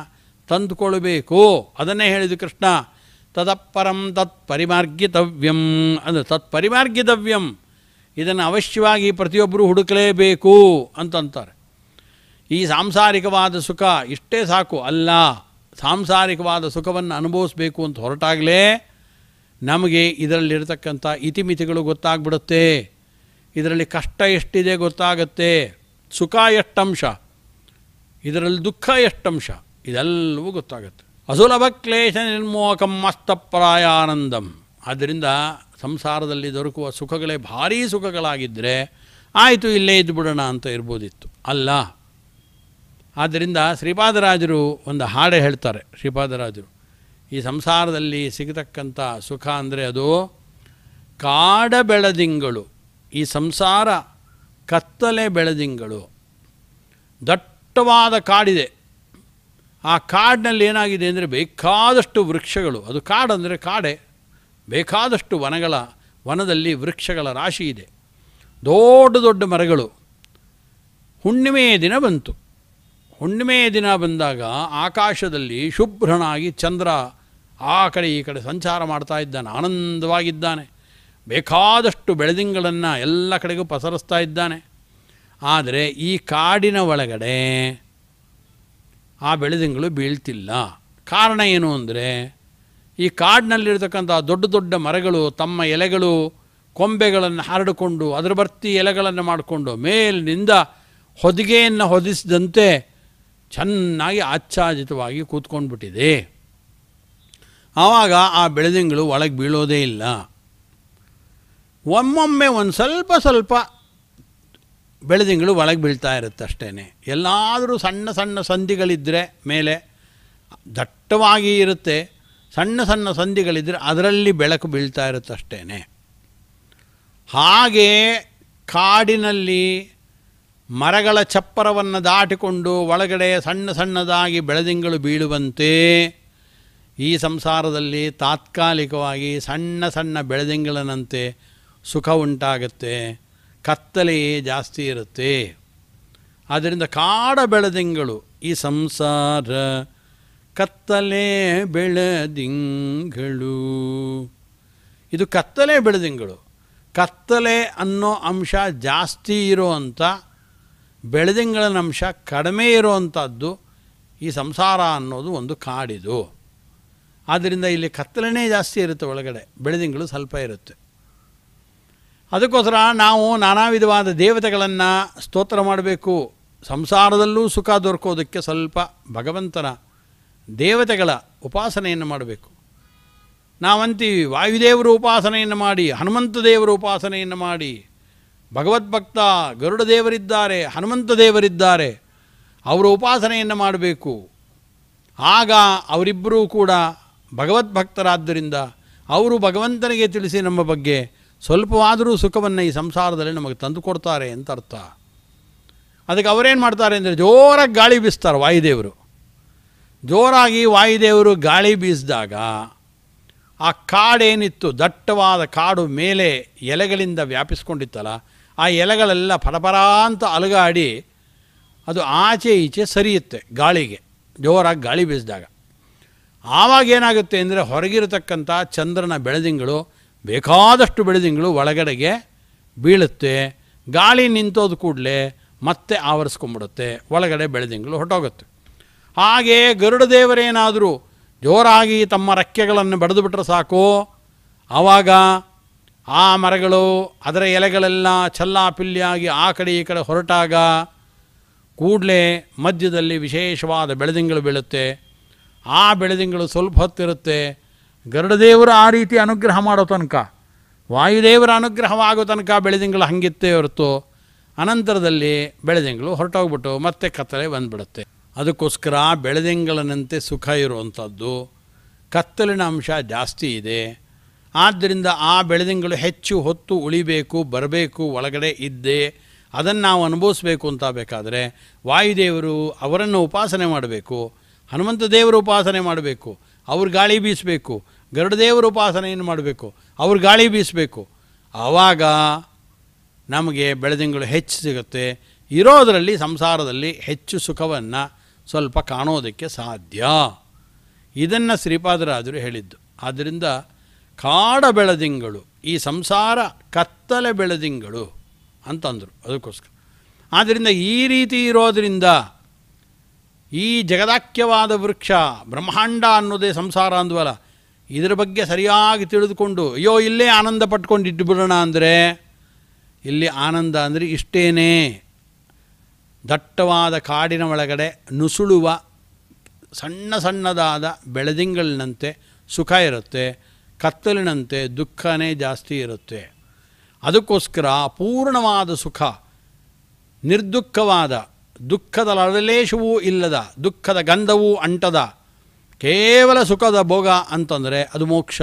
ತಂದುಕೊಳ್ಬೇಕು ಅದನ್ನೇ ಹೇಳಿದ ಕೃಷ್ಣ ತದಪ್ಪರಂ ತತ್ ಪರಿಮಾರ್ಗಿತವ್ಯಂ ಅಂದರೆ ತತ್ ಪರಿಮಾರ್ಗಿತವ್ಯಂ ಇದನ್ನು ಅವಶ್ಯವಾಗಿ ಪ್ರತಿಯೊಬ್ಬರೂ ಹುಡುಕಲೇಬೇಕು ಅಂತಂತಾರೆ ಈ ಸಾಂಸಾರಿಕವಾದ ಸುಖ ಇಷ್ಟೇ ಸಾಕು ಅಲ್ಲ ಸಾಂಸಾರಿಕವಾದ ಸುಖವನ್ನು ಅನುಭವಿಸಬೇಕು ಅಂತ ಹೊರಟಾಗಲೇ ನಮಗೆ ಇದರಲ್ಲಿರತಕ್ಕಂಥ ಇತಿಮಿತಿಗಳು ಗೊತ್ತಾಗ್ಬಿಡುತ್ತೆ ಇದರಲ್ಲಿ ಕಷ್ಟ ಎಷ್ಟಿದೆ ಗೊತ್ತಾಗತ್ತೆ ಸುಖ ಎಷ್ಟಂಶ ಇದರಲ್ಲಿ ದುಃಖ ಎಷ್ಟಂಶ ಇದೆಲ್ಲವೂ ಗೊತ್ತಾಗುತ್ತೆ ಅಸುಲಭಕ್ಲೇಶ ನಿರ್ಮೋಕಂ ಆನಂದಂ ಆದ್ದರಿಂದ ಸಂಸಾರದಲ್ಲಿ ದೊರಕುವ ಸುಖಗಳೇ ಭಾರೀ ಸುಖಗಳಾಗಿದ್ದರೆ ಆಯಿತು ಇಲ್ಲೇ ಬಿಡೋಣ ಅಂತ ಇರ್ಬೋದಿತ್ತು ಅಲ್ಲ ಆದ್ದರಿಂದ ಶ್ರೀಪಾದರಾಜರು ಒಂದು ಹಾಡೆ ಹೇಳ್ತಾರೆ ಶ್ರೀಪಾದರಾಜರು ಈ ಸಂಸಾರದಲ್ಲಿ ಸಿಗತಕ್ಕಂಥ ಸುಖ ಅಂದರೆ ಅದು ಕಾಡ ಬೆಳೆದಿಂಗಳು ಈ ಸಂಸಾರ ಕತ್ತಲೆ ಬೆಳೆದಿಂಗಳು ದಟ್ಟವಾದ ಕಾಡಿದೆ ಆ ಕಾಡಿನಲ್ಲಿ ಏನಾಗಿದೆ ಅಂದರೆ ಬೇಕಾದಷ್ಟು ವೃಕ್ಷಗಳು ಅದು ಕಾಡಂದರೆ ಕಾಡೆ ಬೇಕಾದಷ್ಟು ವನಗಳ ವನದಲ್ಲಿ ವೃಕ್ಷಗಳ ರಾಶಿ ಇದೆ ದೊಡ್ಡ ದೊಡ್ಡ ಮರಗಳು ಹುಣ್ಣಿಮೆಯ ದಿನ ಬಂತು ಹುಣ್ಣಿಮೆಯ ದಿನ ಬಂದಾಗ ಆಕಾಶದಲ್ಲಿ ಶುಭ್ರನಾಗಿ ಚಂದ್ರ ಆ ಕಡೆ ಈ ಕಡೆ ಸಂಚಾರ ಮಾಡ್ತಾ ಇದ್ದಾನೆ ಆನಂದವಾಗಿದ್ದಾನೆ ಬೇಕಾದಷ್ಟು ಬೆಳೆದಿಂಗಳನ್ನು ಎಲ್ಲ ಕಡೆಗೂ ಪಸರಿಸ್ತಾ ಇದ್ದಾನೆ ಆದರೆ ಈ ಕಾಡಿನ ಒಳಗಡೆ ಆ ಬೆಳೆದಿಂಗಳು ಬೀಳ್ತಿಲ್ಲ ಕಾರಣ ಏನು ಅಂದರೆ ಈ ಕಾಡಿನಲ್ಲಿರ್ತಕ್ಕಂಥ ದೊಡ್ಡ ದೊಡ್ಡ ಮರಗಳು ತಮ್ಮ ಎಲೆಗಳು ಕೊಂಬೆಗಳನ್ನು ಹರಡಿಕೊಂಡು ಅದರ ಬರ್ತಿ ಎಲೆಗಳನ್ನು ಮಾಡಿಕೊಂಡು ಮೇಲಿನಿಂದ ಹೊದಿಗೆಯನ್ನು ಹೊದಿಸಿದಂತೆ ಚೆನ್ನಾಗಿ ಆಚ್ಛಾದಿತವಾಗಿ ಬಿಟ್ಟಿದೆ ಆವಾಗ ಆ ಬೆಳೆದಿಂಗಳು ಒಳಗೆ ಬೀಳೋದೇ ಇಲ್ಲ ಒಮ್ಮೊಮ್ಮೆ ಒಂದು ಸ್ವಲ್ಪ ಸ್ವಲ್ಪ ಬೆಳೆದಿಂಗಳು ಒಳಗೆ ಬೀಳ್ತಾ ಇರುತ್ತೆ ಅಷ್ಟೇ ಎಲ್ಲಾದರೂ ಸಣ್ಣ ಸಣ್ಣ ಸಂಧಿಗಳಿದ್ದರೆ ಮೇಲೆ ದಟ್ಟವಾಗಿ ಇರುತ್ತೆ ಸಣ್ಣ ಸಣ್ಣ ಸಂಧಿಗಳಿದ್ದರೆ ಅದರಲ್ಲಿ ಬೆಳಕು ಬೀಳ್ತಾ ಅಷ್ಟೇ ಹಾಗೆ ಕಾಡಿನಲ್ಲಿ ಮರಗಳ ಚಪ್ಪರವನ್ನು ದಾಟಿಕೊಂಡು ಒಳಗಡೆ ಸಣ್ಣ ಸಣ್ಣದಾಗಿ ಬೆಳದಿಂಗಳು ಬೀಳುವಂತೆ ಈ ಸಂಸಾರದಲ್ಲಿ ತಾತ್ಕಾಲಿಕವಾಗಿ ಸಣ್ಣ ಸಣ್ಣ ಬೆಳದಿಂಗಳನಂತೆ ಸುಖ ಉಂಟಾಗುತ್ತೆ ಕತ್ತಲೆಯೇ ಜಾಸ್ತಿ ಇರುತ್ತೆ ಆದ್ದರಿಂದ ಕಾಡ ಬೆಳೆದಿಂಗಳು ಈ ಸಂಸಾರ ಕತ್ತಲೆ ಬೆಳೆದಿಂಗಳು ಇದು ಕತ್ತಲೆ ಬೆಳೆದಿಂಗಳು ಕತ್ತಲೆ ಅನ್ನೋ ಅಂಶ ಜಾಸ್ತಿ ಇರೋವಂಥ ಬೆಳೆದಿಂಗಳ ಅಂಶ ಕಡಿಮೆ ಇರುವಂಥದ್ದು ಈ ಸಂಸಾರ ಅನ್ನೋದು ಒಂದು ಕಾಡಿದು ಆದ್ದರಿಂದ ಇಲ್ಲಿ ಕತ್ತಲೆನೇ ಜಾಸ್ತಿ ಇರುತ್ತೆ ಒಳಗಡೆ ಬೆಳೆದಿಂಗಳು ಸ್ವಲ್ಪ ಇರುತ್ತೆ ಅದಕ್ಕೋಸ್ಕರ ನಾವು ನಾನಾ ವಿಧವಾದ ದೇವತೆಗಳನ್ನು ಸ್ತೋತ್ರ ಮಾಡಬೇಕು ಸಂಸಾರದಲ್ಲೂ ಸುಖ ದೊರಕೋದಕ್ಕೆ ಸ್ವಲ್ಪ ಭಗವಂತನ ದೇವತೆಗಳ ಉಪಾಸನೆಯನ್ನು ಮಾಡಬೇಕು ನಾವಂತೀವಿ ವಾಯುದೇವರ ಉಪಾಸನೆಯನ್ನು ಮಾಡಿ ಹನುಮಂತ ದೇವರ ಉಪಾಸನೆಯನ್ನು ಮಾಡಿ ಭಗವದ್ಭಕ್ತ ಗರುಡ ದೇವರಿದ್ದಾರೆ ಹನುಮಂತ ದೇವರಿದ್ದಾರೆ ಅವರ ಉಪಾಸನೆಯನ್ನು ಮಾಡಬೇಕು ಆಗ ಅವರಿಬ್ಬರೂ ಕೂಡ ಭಗವದ್ಭಕ್ತರಾದ್ದರಿಂದ ಅವರು ಭಗವಂತನಿಗೆ ತಿಳಿಸಿ ನಮ್ಮ ಬಗ್ಗೆ ಸ್ವಲ್ಪವಾದರೂ ಸುಖವನ್ನು ಈ ಸಂಸಾರದಲ್ಲಿ ನಮಗೆ ತಂದು ಕೊಡ್ತಾರೆ ಅಂತ ಅರ್ಥ ಅದಕ್ಕೆ ಅವರೇನು ಮಾಡ್ತಾರೆ ಅಂದರೆ ಜೋರಾಗಿ ಗಾಳಿ ಬೀಸ್ತಾರೆ ವಾಯುದೇವರು ಜೋರಾಗಿ ವಾಯುದೇವರು ಗಾಳಿ ಬೀಸಿದಾಗ ಆ ಕಾಡೇನಿತ್ತು ದಟ್ಟವಾದ ಕಾಡು ಮೇಲೆ ಎಲೆಗಳಿಂದ ವ್ಯಾಪಿಸ್ಕೊಂಡಿತ್ತಲ್ಲ ಆ ಎಲೆಗಳೆಲ್ಲ ಅಂತ ಅಲುಗಾಡಿ ಅದು ಆಚೆ ಈಚೆ ಸರಿಯುತ್ತೆ ಗಾಳಿಗೆ ಜೋರಾಗಿ ಗಾಳಿ ಬೀಸಿದಾಗ ಆವಾಗ ಏನಾಗುತ್ತೆ ಅಂದರೆ ಹೊರಗಿರತಕ್ಕಂಥ ಚಂದ್ರನ ಬೆಳದಿಂಗಳು ಬೇಕಾದಷ್ಟು ಬೆಳೆದಿಂಗಳು ಒಳಗಡೆಗೆ ಬೀಳುತ್ತೆ ಗಾಳಿ ನಿಂತೋದು ಕೂಡಲೇ ಮತ್ತೆ ಆವರಿಸ್ಕೊಂಬಿಡುತ್ತೆ ಒಳಗಡೆ ಬೆಳೆದಿಂಗಳು ಹೊಟ್ಟೋಗುತ್ತೆ ಹಾಗೇ ಗರುಡ ದೇವರೇನಾದರೂ ಜೋರಾಗಿ ತಮ್ಮ ರೆಕ್ಕೆಗಳನ್ನು ಬಡಿದು ಬಿಟ್ಟರೆ ಸಾಕು ಆವಾಗ ಆ ಮರಗಳು ಅದರ ಎಲೆಗಳೆಲ್ಲ ಚಲ್ಲಾಪಿಲ್ಲಿಯಾಗಿ ಆ ಕಡೆ ಈ ಕಡೆ ಹೊರಟಾಗ ಕೂಡಲೇ ಮಧ್ಯದಲ್ಲಿ ವಿಶೇಷವಾದ ಬೆಳೆದಿಂಗಳು ಬೀಳುತ್ತೆ ಆ ಬೆಳೆದಿಂಗಳು ಸ್ವಲ್ಪ ಹೊತ್ತಿರುತ್ತೆ ಗರುಡದೇವರು ಆ ರೀತಿ ಅನುಗ್ರಹ ಮಾಡೋ ತನಕ ವಾಯುದೇವರ ಅನುಗ್ರಹವಾಗೋ ತನಕ ಬೆಳೆದಿಂಗಳು ಹಂಗಿತ್ತೆ ಹೊರತು ಅನಂತರದಲ್ಲಿ ಬೆಳೆದಿಂಗಳು ಹೊರಟೋಗ್ಬಿಟ್ಟು ಮತ್ತೆ ಕತ್ತಲೆ ಬಂದುಬಿಡುತ್ತೆ ಅದಕ್ಕೋಸ್ಕರ ಬೆಳೆದಿಂಗಳನಂತೆ ಸುಖ ಇರುವಂಥದ್ದು ಕತ್ತಲಿನ ಅಂಶ ಜಾಸ್ತಿ ಇದೆ ಆದ್ದರಿಂದ ಆ ಬೆಳೆದಿಂಗಳು ಹೆಚ್ಚು ಹೊತ್ತು ಉಳಿಬೇಕು ಬರಬೇಕು ಒಳಗಡೆ ಇದ್ದೇ ಅದನ್ನು ನಾವು ಅನುಭವಿಸ್ಬೇಕು ಅಂತ ಬೇಕಾದರೆ ವಾಯುದೇವರು ಅವರನ್ನು ಉಪಾಸನೆ ಮಾಡಬೇಕು ಹನುಮಂತ ದೇವರು ಉಪಾಸನೆ ಮಾಡಬೇಕು ಅವ್ರು ಗಾಳಿ ಬೀಸಬೇಕು ಗರುಡದೇವರ ಉಪಾಸನೆಯನ್ನು ಮಾಡಬೇಕು ಅವ್ರು ಗಾಳಿ ಬೀಸಬೇಕು ಆವಾಗ ನಮಗೆ ಬೆಳೆದಿಂಗಳು ಹೆಚ್ಚು ಸಿಗುತ್ತೆ ಇರೋದರಲ್ಲಿ ಸಂಸಾರದಲ್ಲಿ ಹೆಚ್ಚು ಸುಖವನ್ನು ಸ್ವಲ್ಪ ಕಾಣೋದಕ್ಕೆ ಸಾಧ್ಯ ಇದನ್ನು ಶ್ರೀಪಾದರಾಜರು ಹೇಳಿದ್ದು ಆದ್ದರಿಂದ ಕಾಡ ಬೆಳದಿಂಗಳು ಈ ಸಂಸಾರ ಕತ್ತಲೆ ಬೆಳೆದಿಂಗಳು ಅಂತಂದರು ಅದಕ್ಕೋಸ್ಕರ ಆದ್ದರಿಂದ ಈ ರೀತಿ ಇರೋದರಿಂದ ಈ ಜಗದಾಕ್ಯವಾದ ವೃಕ್ಷ ಬ್ರಹ್ಮಾಂಡ ಅನ್ನೋದೇ ಸಂಸಾರ ಅಂದ್ವಲ್ಲ ಇದರ ಬಗ್ಗೆ ಸರಿಯಾಗಿ ತಿಳಿದುಕೊಂಡು ಅಯ್ಯೋ ಇಲ್ಲೇ ಆನಂದ ಪಟ್ಕೊಂಡು ಇಟ್ಟುಬಿಡೋಣ ಅಂದರೆ ಇಲ್ಲಿ ಆನಂದ ಅಂದರೆ ಇಷ್ಟೇನೇ ದಟ್ಟವಾದ ಕಾಡಿನ ಒಳಗಡೆ ನುಸುಳುವ ಸಣ್ಣ ಸಣ್ಣದಾದ ಬೆಳೆದಿಂಗಳಿನಂತೆ ಸುಖ ಇರುತ್ತೆ ಕತ್ತಲಿನಂತೆ ದುಃಖನೇ ಜಾಸ್ತಿ ಇರುತ್ತೆ ಅದಕ್ಕೋಸ್ಕರ ಪೂರ್ಣವಾದ ಸುಖ ನಿರ್ದುಃಖವಾದ ದುಃಖದ ಲಡಲೇಶವೂ ಇಲ್ಲದ ದುಃಖದ ಗಂಧವೂ ಅಂಟದ ಕೇವಲ ಸುಖದ ಭೋಗ ಅಂತಂದರೆ ಅದು ಮೋಕ್ಷ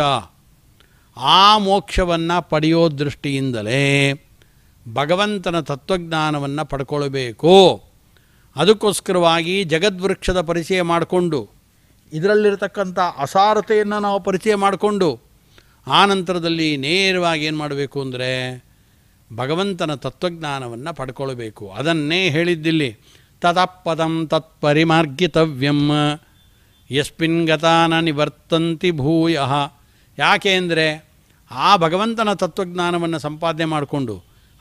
ಆ ಮೋಕ್ಷವನ್ನು ಪಡೆಯೋ ದೃಷ್ಟಿಯಿಂದಲೇ ಭಗವಂತನ ತತ್ವಜ್ಞಾನವನ್ನು ಪಡ್ಕೊಳ್ಬೇಕು ಅದಕ್ಕೋಸ್ಕರವಾಗಿ ಜಗದ್ವೃಕ್ಷದ ಪರಿಚಯ ಮಾಡಿಕೊಂಡು ಇದರಲ್ಲಿರತಕ್ಕಂಥ ಅಸಾರತೆಯನ್ನು ನಾವು ಪರಿಚಯ ಮಾಡಿಕೊಂಡು ಆ ನಂತರದಲ್ಲಿ ನೇರವಾಗಿ ಏನು ಮಾಡಬೇಕು ಅಂದರೆ ಭಗವಂತನ ತತ್ವಜ್ಞಾನವನ್ನು ಪಡ್ಕೊಳ್ಬೇಕು ಅದನ್ನೇ ಹೇಳಿದ್ದಿಲ್ಲಿ ತದಪ್ಪದಂ ತತ್ಪರಿಮಾರ್ಗಿತವ್ಯಂ ಯಸ್ಮಿನ್ ಗತಾನ ನಿವರ್ತಂತಿ ಭೂಯ ಯಾಕೆ ಅಂದರೆ ಆ ಭಗವಂತನ ತತ್ವಜ್ಞಾನವನ್ನು ಸಂಪಾದನೆ ಮಾಡಿಕೊಂಡು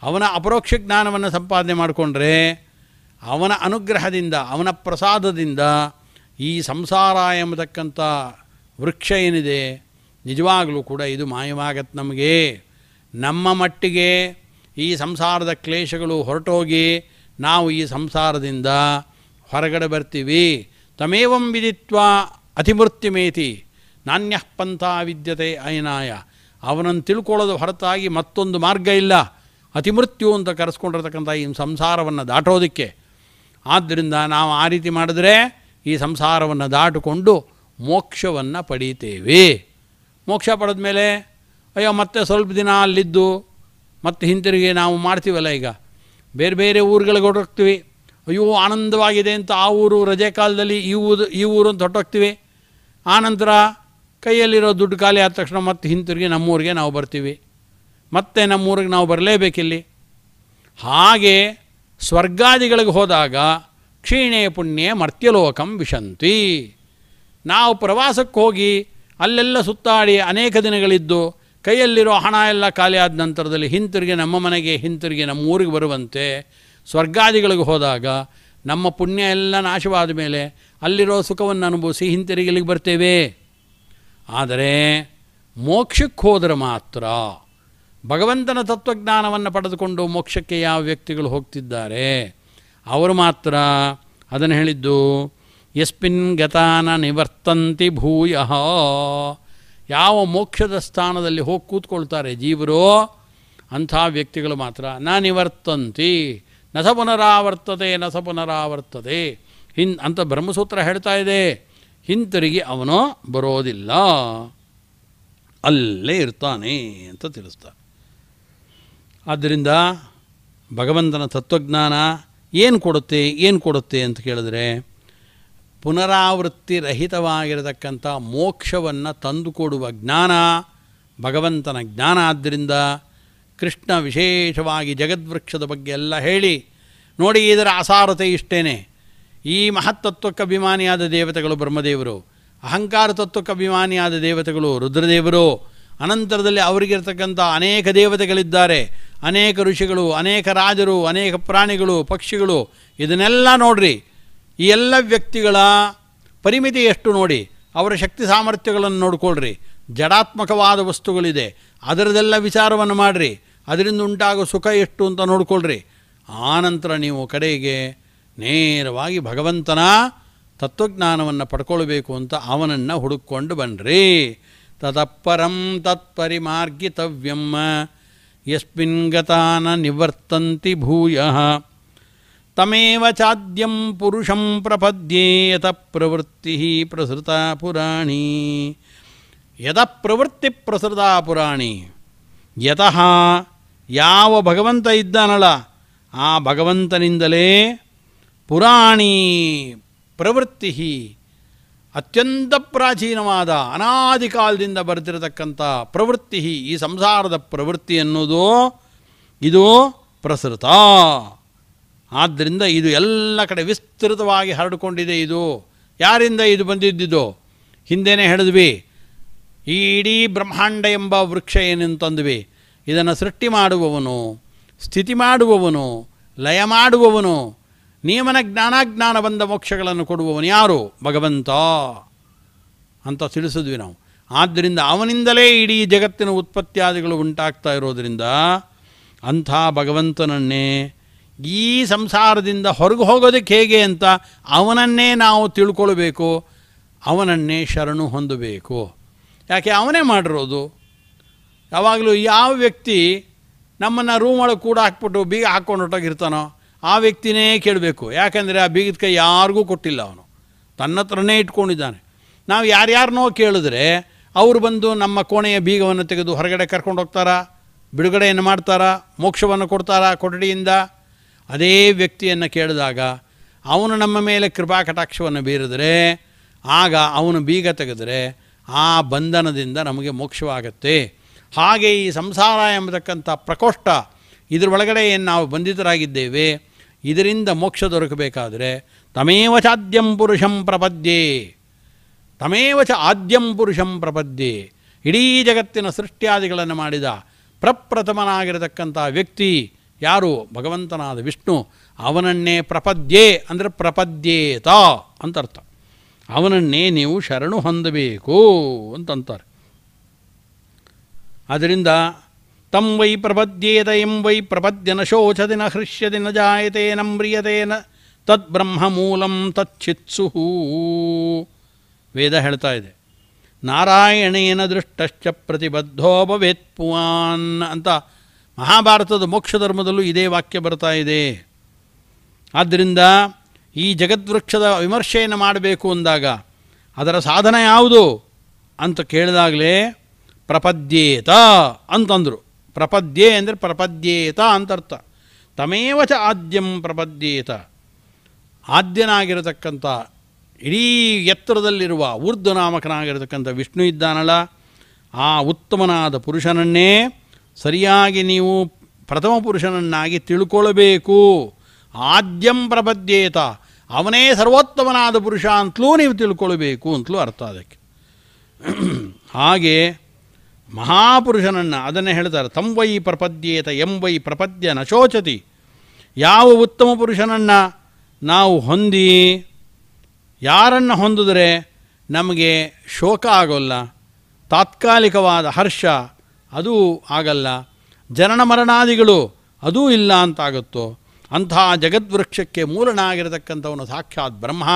ಅವನ ಅಪರೋಕ್ಷ ಜ್ಞಾನವನ್ನು ಸಂಪಾದನೆ ಮಾಡಿಕೊಂಡ್ರೆ ಅವನ ಅನುಗ್ರಹದಿಂದ ಅವನ ಪ್ರಸಾದದಿಂದ ಈ ಸಂಸಾರ ಎಂಬತಕ್ಕಂಥ ವೃಕ್ಷ ಏನಿದೆ ನಿಜವಾಗಲೂ ಕೂಡ ಇದು ಮಾಯವಾಗತ್ತೆ ನಮಗೆ ನಮ್ಮ ಮಟ್ಟಿಗೆ ಈ ಸಂಸಾರದ ಕ್ಲೇಶಗಳು ಹೊರಟೋಗಿ ನಾವು ಈ ಸಂಸಾರದಿಂದ ಹೊರಗಡೆ ಬರ್ತೀವಿ ತಮೇವಂ ವಿದಿತ್ವ ಅತಿಮೃತ್ಯುಮೇತಿ ನಾಣ್ಯ ಪಂಥ ವಿದ್ಯತೆ ಅಯನಾಯ ಅವನನ್ನು ತಿಳ್ಕೊಳ್ಳೋದು ಹೊರತಾಗಿ ಮತ್ತೊಂದು ಮಾರ್ಗ ಇಲ್ಲ ಅತಿಮೃತ್ಯು ಅಂತ ಕರೆಸ್ಕೊಂಡಿರ್ತಕ್ಕಂಥ ಈ ಸಂಸಾರವನ್ನು ದಾಟೋದಕ್ಕೆ ಆದ್ದರಿಂದ ನಾವು ಆ ರೀತಿ ಮಾಡಿದ್ರೆ ಈ ಸಂಸಾರವನ್ನು ದಾಟಿಕೊಂಡು ಮೋಕ್ಷವನ್ನು ಪಡೀತೇವೆ ಮೋಕ್ಷ ಪಡೆದ ಮೇಲೆ ಅಯ್ಯೋ ಮತ್ತೆ ಸ್ವಲ್ಪ ದಿನ ಅಲ್ಲಿದ್ದು ಮತ್ತು ಹಿಂತಿರುಗಿ ನಾವು ಮಾಡ್ತೀವಲ್ಲ ಈಗ ಬೇರೆ ಬೇರೆ ಊರುಗಳಿಗೆ ಹೊರಟೋಗ್ತೀವಿ ಅಯ್ಯೋ ಆನಂದವಾಗಿದೆ ಅಂತ ಆ ಊರು ರಜೆ ಕಾಲದಲ್ಲಿ ಈ ಊರು ಈ ಊರು ಅಂತ ಹೊರಟೋಗ್ತೀವಿ ಆನಂತರ ಕೈಯಲ್ಲಿರೋ ದುಡ್ಡು ಖಾಲಿ ಆದ ತಕ್ಷಣ ಮತ್ತೆ ಹಿಂತಿರುಗಿ ನಮ್ಮೂರಿಗೆ ನಾವು ಬರ್ತೀವಿ ಮತ್ತೆ ನಮ್ಮೂರಿಗೆ ನಾವು ಬರಲೇಬೇಕಿಲ್ಲಿ ಹಾಗೆ ಸ್ವರ್ಗಾದಿಗಳಿಗೆ ಹೋದಾಗ ಕ್ಷೀಣೆ ಪುಣ್ಯ ಮರ್ತ್ಯಲೋಕಂ ವಿಶಂತಿ ನಾವು ಪ್ರವಾಸಕ್ಕೆ ಹೋಗಿ ಅಲ್ಲೆಲ್ಲ ಸುತ್ತಾಡಿ ಅನೇಕ ದಿನಗಳಿದ್ದು ಕೈಯಲ್ಲಿರೋ ಹಣ ಎಲ್ಲ ಖಾಲಿ ಆದ ನಂತರದಲ್ಲಿ ಹಿಂತಿರುಗಿ ನಮ್ಮ ಮನೆಗೆ ಹಿಂತಿರುಗಿ ನಮ್ಮ ಊರಿಗೆ ಬರುವಂತೆ ಸ್ವರ್ಗಾದಿಗಳಿಗೆ ಹೋದಾಗ ನಮ್ಮ ಪುಣ್ಯ ಎಲ್ಲ ನಾಶವಾದ ಮೇಲೆ ಅಲ್ಲಿರೋ ಸುಖವನ್ನು ಅನುಭವಿಸಿ ಹಿಂತಿರುಗಿಲಿಗೆ ಬರ್ತೇವೆ ಆದರೆ ಮೋಕ್ಷಕ್ಕೆ ಹೋದರೆ ಮಾತ್ರ ಭಗವಂತನ ತತ್ವಜ್ಞಾನವನ್ನು ಪಡೆದುಕೊಂಡು ಮೋಕ್ಷಕ್ಕೆ ಯಾವ ವ್ಯಕ್ತಿಗಳು ಹೋಗ್ತಿದ್ದಾರೆ ಅವರು ಮಾತ್ರ ಅದನ್ನು ಹೇಳಿದ್ದು ಯಸ್ಮಿನ್ ಗತಾನ ನಿವರ್ತಂತಿ ಭೂಯಃ ಯಾವ ಮೋಕ್ಷದ ಸ್ಥಾನದಲ್ಲಿ ಹೋಗಿ ಕೂತ್ಕೊಳ್ತಾರೆ ಜೀವರು ಅಂಥ ವ್ಯಕ್ತಿಗಳು ಮಾತ್ರ ನ ನಿವರ್ತಂತಿ ನಸ ಪುನರಾವರ್ತದೆ ನಸ ಪುನರಾವರ್ತದೆ ಹಿನ್ ಅಂತ ಬ್ರಹ್ಮಸೂತ್ರ ಹೇಳ್ತಾ ಇದೆ ಹಿಂತಿರುಗಿ ಅವನು ಬರೋದಿಲ್ಲ ಅಲ್ಲೇ ಇರ್ತಾನೆ ಅಂತ ತಿಳಿಸ್ತ ಆದ್ದರಿಂದ ಭಗವಂತನ ತತ್ವಜ್ಞಾನ ಏನು ಕೊಡುತ್ತೆ ಏನು ಕೊಡುತ್ತೆ ಅಂತ ಕೇಳಿದ್ರೆ ಪುನರಾವೃತ್ತಿರಹಿತವಾಗಿರತಕ್ಕಂಥ ಮೋಕ್ಷವನ್ನು ತಂದುಕೊಡುವ ಜ್ಞಾನ ಭಗವಂತನ ಜ್ಞಾನ ಆದ್ದರಿಂದ ಕೃಷ್ಣ ವಿಶೇಷವಾಗಿ ಜಗದ್ವೃಕ್ಷದ ಬಗ್ಗೆ ಎಲ್ಲ ಹೇಳಿ ನೋಡಿ ಇದರ ಅಸಾರತೆ ಇಷ್ಟೇನೆ ಈ ಮಹತ್ತತ್ವಕ್ಕೆ ಅಭಿಮಾನಿಯಾದ ದೇವತೆಗಳು ಬ್ರಹ್ಮದೇವರು ಅಹಂಕಾರ ತತ್ವಕ್ಕೆ ಅಭಿಮಾನಿಯಾದ ದೇವತೆಗಳು ರುದ್ರದೇವರು ಅನಂತರದಲ್ಲಿ ಅವರಿಗಿರ್ತಕ್ಕಂಥ ಅನೇಕ ದೇವತೆಗಳಿದ್ದಾರೆ ಅನೇಕ ಋಷಿಗಳು ಅನೇಕ ರಾಜರು ಅನೇಕ ಪ್ರಾಣಿಗಳು ಪಕ್ಷಿಗಳು ಇದನ್ನೆಲ್ಲ ನೋಡಿರಿ ಈ ಎಲ್ಲ ವ್ಯಕ್ತಿಗಳ ಪರಿಮಿತಿ ಎಷ್ಟು ನೋಡಿ ಅವರ ಶಕ್ತಿ ಸಾಮರ್ಥ್ಯಗಳನ್ನು ನೋಡಿಕೊಳ್ಳ್ರಿ ಜಡಾತ್ಮಕವಾದ ವಸ್ತುಗಳಿದೆ ಅದರದೆಲ್ಲ ವಿಚಾರವನ್ನು ಮಾಡಿರಿ ಅದರಿಂದ ಉಂಟಾಗೋ ಸುಖ ಎಷ್ಟು ಅಂತ ನೋಡಿಕೊಳ್ಳ್ರಿ ಆನಂತರ ನೀವು ಕಡೆಗೆ ನೇರವಾಗಿ ಭಗವಂತನ ತತ್ವಜ್ಞಾನವನ್ನು ಪಡ್ಕೊಳ್ಬೇಕು ಅಂತ ಅವನನ್ನು ಹುಡುಕೊಂಡು ಬನ್ನಿರಿ ತದಪ್ಪರಂ ತತ್ಪರಿಮಾರ್ಗಿತವ್ಯಂ ಯಸ್ಮಿನ್ ಗತಾನ ನಿವರ್ತಂತಿ ಭೂಯ ತಮೇವ ಚಾದ್ಯಂ ಪುರುಷಂ ಪ್ರಪದ್ಯೆ ಪ್ರವೃತ್ತಿ ಪ್ರಸೃತ ಪುರಾಣಿ ಯದ ಪ್ರವೃತ್ತಿ ಪ್ರಸೃತ ಪುರಾಣಿ ಯತಃ ಯಾವ ಭಗವಂತ ಇದ್ದಾನಲ್ಲ ಆ ಭಗವಂತನಿಂದಲೇ ಪುರಾಣಿ ಪ್ರವೃತ್ತಿ ಅತ್ಯಂತ ಪ್ರಾಚೀನವಾದ ಅನಾದಿ ಕಾಲದಿಂದ ಬರೆದಿರತಕ್ಕಂಥ ಪ್ರವೃತ್ತಿ ಈ ಸಂಸಾರದ ಪ್ರವೃತ್ತಿ ಎನ್ನುವುದು ಇದು ಪ್ರಸೃತ ಆದ್ದರಿಂದ ಇದು ಎಲ್ಲ ಕಡೆ ವಿಸ್ತೃತವಾಗಿ ಹರಡಿಕೊಂಡಿದೆ ಇದು ಯಾರಿಂದ ಇದು ಬಂದಿದ್ದಿದ್ದು ಹಿಂದೇನೆ ಹೇಳಿದ್ವಿ ಈ ಇಡೀ ಬ್ರಹ್ಮಾಂಡ ಎಂಬ ವೃಕ್ಷ ಏನಂತಂದ್ವಿ ಇದನ್ನು ಸೃಷ್ಟಿ ಮಾಡುವವನು ಸ್ಥಿತಿ ಮಾಡುವವನು ಲಯ ಮಾಡುವವನು ನಿಯಮನ ಜ್ಞಾನಾಜ್ಞಾನ ಬಂದ ಮೋಕ್ಷಗಳನ್ನು ಕೊಡುವವನು ಯಾರು ಭಗವಂತ ಅಂತ ತಿಳಿಸಿದ್ವಿ ನಾವು ಆದ್ದರಿಂದ ಅವನಿಂದಲೇ ಇಡೀ ಜಗತ್ತಿನ ಉತ್ಪತ್ತಿಯಾದಿಗಳು ಉಂಟಾಗ್ತಾ ಇರೋದರಿಂದ ಅಂಥ ಭಗವಂತನನ್ನೇ ಈ ಸಂಸಾರದಿಂದ ಹೊರಗೆ ಹೋಗೋದಕ್ಕೆ ಹೇಗೆ ಅಂತ ಅವನನ್ನೇ ನಾವು ತಿಳ್ಕೊಳ್ಬೇಕು ಅವನನ್ನೇ ಶರಣು ಹೊಂದಬೇಕು ಯಾಕೆ ಅವನೇ ಮಾಡಿರೋದು ಯಾವಾಗಲೂ ಯಾವ ವ್ಯಕ್ತಿ ನಮ್ಮನ್ನು ರೂಮ್ ಒಳಗೆ ಕೂಡ ಹಾಕ್ಬಿಟ್ಟು ಬೀಗ ಹಾಕ್ಕೊಂಡು ಹೊಟ್ಟೋಗಿರ್ತಾನೋ ಆ ವ್ಯಕ್ತಿನೇ ಕೇಳಬೇಕು ಯಾಕಂದರೆ ಆ ಬೀಗದ ಕೈ ಯಾರಿಗೂ ಕೊಟ್ಟಿಲ್ಲ ಅವನು ತನ್ನ ಹತ್ರನೇ ಇಟ್ಕೊಂಡಿದ್ದಾನೆ ನಾವು ಯಾರ್ಯಾರನ್ನೋ ಕೇಳಿದ್ರೆ ಅವರು ಬಂದು ನಮ್ಮ ಕೋಣೆಯ ಬೀಗವನ್ನು ತೆಗೆದು ಹೊರಗಡೆ ಕರ್ಕೊಂಡು ಹೋಗ್ತಾರಾ ಬಿಡುಗಡೆಯನ್ನು ಮಾಡ್ತಾರಾ ಮೋಕ್ಷವನ್ನು ಕೊಡ್ತಾರಾ ಕೊಠಡಿಯಿಂದ ಅದೇ ವ್ಯಕ್ತಿಯನ್ನು ಕೇಳಿದಾಗ ಅವನು ನಮ್ಮ ಮೇಲೆ ಕೃಪಾ ಕಟಾಕ್ಷವನ್ನು ಬೀರಿದರೆ ಆಗ ಅವನು ಬೀಗ ತೆಗೆದರೆ ಆ ಬಂಧನದಿಂದ ನಮಗೆ ಮೋಕ್ಷವಾಗತ್ತೆ ಹಾಗೆ ಈ ಸಂಸಾರ ಎಂಬತಕ್ಕಂಥ ಪ್ರಕೋಷ್ಠ ಇದರೊಳಗಡೆ ಏನು ನಾವು ಬಂಧಿತರಾಗಿದ್ದೇವೆ ಇದರಿಂದ ಮೋಕ್ಷ ದೊರಕಬೇಕಾದರೆ ತಮೇವ ಚಾದ್ಯಂ ಪುರುಷಂ ಪ್ರಪದ್ಯೆ ತಮೇವ ಚ ಆದ್ಯಂ ಪುರುಷಂ ಪ್ರಪದ್ಯೆ ಇಡೀ ಜಗತ್ತಿನ ಸೃಷ್ಟಿಯಾದಿಗಳನ್ನು ಮಾಡಿದ ಪ್ರಪ್ರಥಮನಾಗಿರತಕ್ಕಂಥ ವ್ಯಕ್ತಿ ಯಾರು ಭಗವಂತನಾದ ವಿಷ್ಣು ಅವನನ್ನೇ ಪ್ರಪದ್ಯೆ ಅಂದರೆ ಪ್ರಪದ್ಯೇತ ಅಂತರ್ಥ ಅರ್ಥ ಅವನನ್ನೇ ನೀವು ಶರಣು ಹೊಂದಬೇಕು ಅಂತಂತಾರೆ ಆದ್ದರಿಂದ ತಂ ವೈ ಪ್ರಪದ್ಯೇತ ಎಂ ವೈ ಪ್ರಪದ್ಯ ನ ಶೋಚತಿ ನ ಹೃಷ್ಯತಿ ನ ಜಾಯತೆ ನಮ್ರಿಯತೆ ನ ತತ್ ಬ್ರಹ್ಮ ಮೂಲಂ ತಚ್ಚಿತ್ಸು ವೇದ ಹೇಳ್ತಾ ಇದೆ ನಾರಾಯಣೇನ ದೃಷ್ಟಶ್ಚ ಪ್ರತಿಬದ್ಧೋಪವೇತ್ ಪುವಾನ್ ಅಂತ ಮಹಾಭಾರತದ ಮೋಕ್ಷ ಧರ್ಮದಲ್ಲೂ ಇದೇ ವಾಕ್ಯ ಬರ್ತಾ ಇದೆ ಆದ್ದರಿಂದ ಈ ಜಗದ್ವೃಕ್ಷದ ವಿಮರ್ಶೆಯನ್ನು ಮಾಡಬೇಕು ಅಂದಾಗ ಅದರ ಸಾಧನ ಯಾವುದು ಅಂತ ಕೇಳಿದಾಗಲೇ ಪ್ರಪದ್ಯೇತ ಅಂತಂದರು ಪ್ರಪದ್ಯೆ ಅಂದರೆ ಪ್ರಪದ್ಯೇತ ಅಂತ ಅರ್ಥ ತಮೇವ ಚ ಆದ್ಯಂ ಪ್ರಪದ್ಯೇತ ಆದ್ಯನಾಗಿರತಕ್ಕಂಥ ಇಡೀ ಎತ್ತರದಲ್ಲಿರುವ ಊರ್ಧ್ವನಾಮಕನಾಗಿರತಕ್ಕಂಥ ವಿಷ್ಣು ಇದ್ದಾನಲ್ಲ ಆ ಉತ್ತಮನಾದ ಪುರುಷನನ್ನೇ ಸರಿಯಾಗಿ ನೀವು ಪ್ರಥಮ ಪುರುಷನನ್ನಾಗಿ ತಿಳ್ಕೊಳ್ಬೇಕು ಆದ್ಯಂ ಪ್ರಪದ್ಯೇತ ಅವನೇ ಸರ್ವೋತ್ತಮನಾದ ಪುರುಷ ಅಂತಲೂ ನೀವು ತಿಳ್ಕೊಳ್ಬೇಕು ಅಂತಲೂ ಅರ್ಥ ಅದಕ್ಕೆ ಹಾಗೆ ಮಹಾಪುರುಷನನ್ನು ಅದನ್ನೇ ಹೇಳ್ತಾರೆ ವೈ ಪ್ರಪದ್ಯೇತ ಎಂಬೈ ಪ್ರಪದ್ಯ ಶೋಚತಿ ಯಾವ ಉತ್ತಮ ಪುರುಷನನ್ನು ನಾವು ಹೊಂದಿ ಯಾರನ್ನು ಹೊಂದಿದ್ರೆ ನಮಗೆ ಶೋಕ ಆಗೋಲ್ಲ ತಾತ್ಕಾಲಿಕವಾದ ಹರ್ಷ ಅದೂ ಆಗಲ್ಲ ಜನನ ಮರಣಾದಿಗಳು ಅದೂ ಇಲ್ಲ ಅಂತಾಗುತ್ತೋ ಅಂಥ ಜಗದ್ವೃಕ್ಷಕ್ಕೆ ಮೂಲನಾಗಿರತಕ್ಕಂಥವನು ಸಾಕ್ಷಾತ್ ಬ್ರಹ್ಮ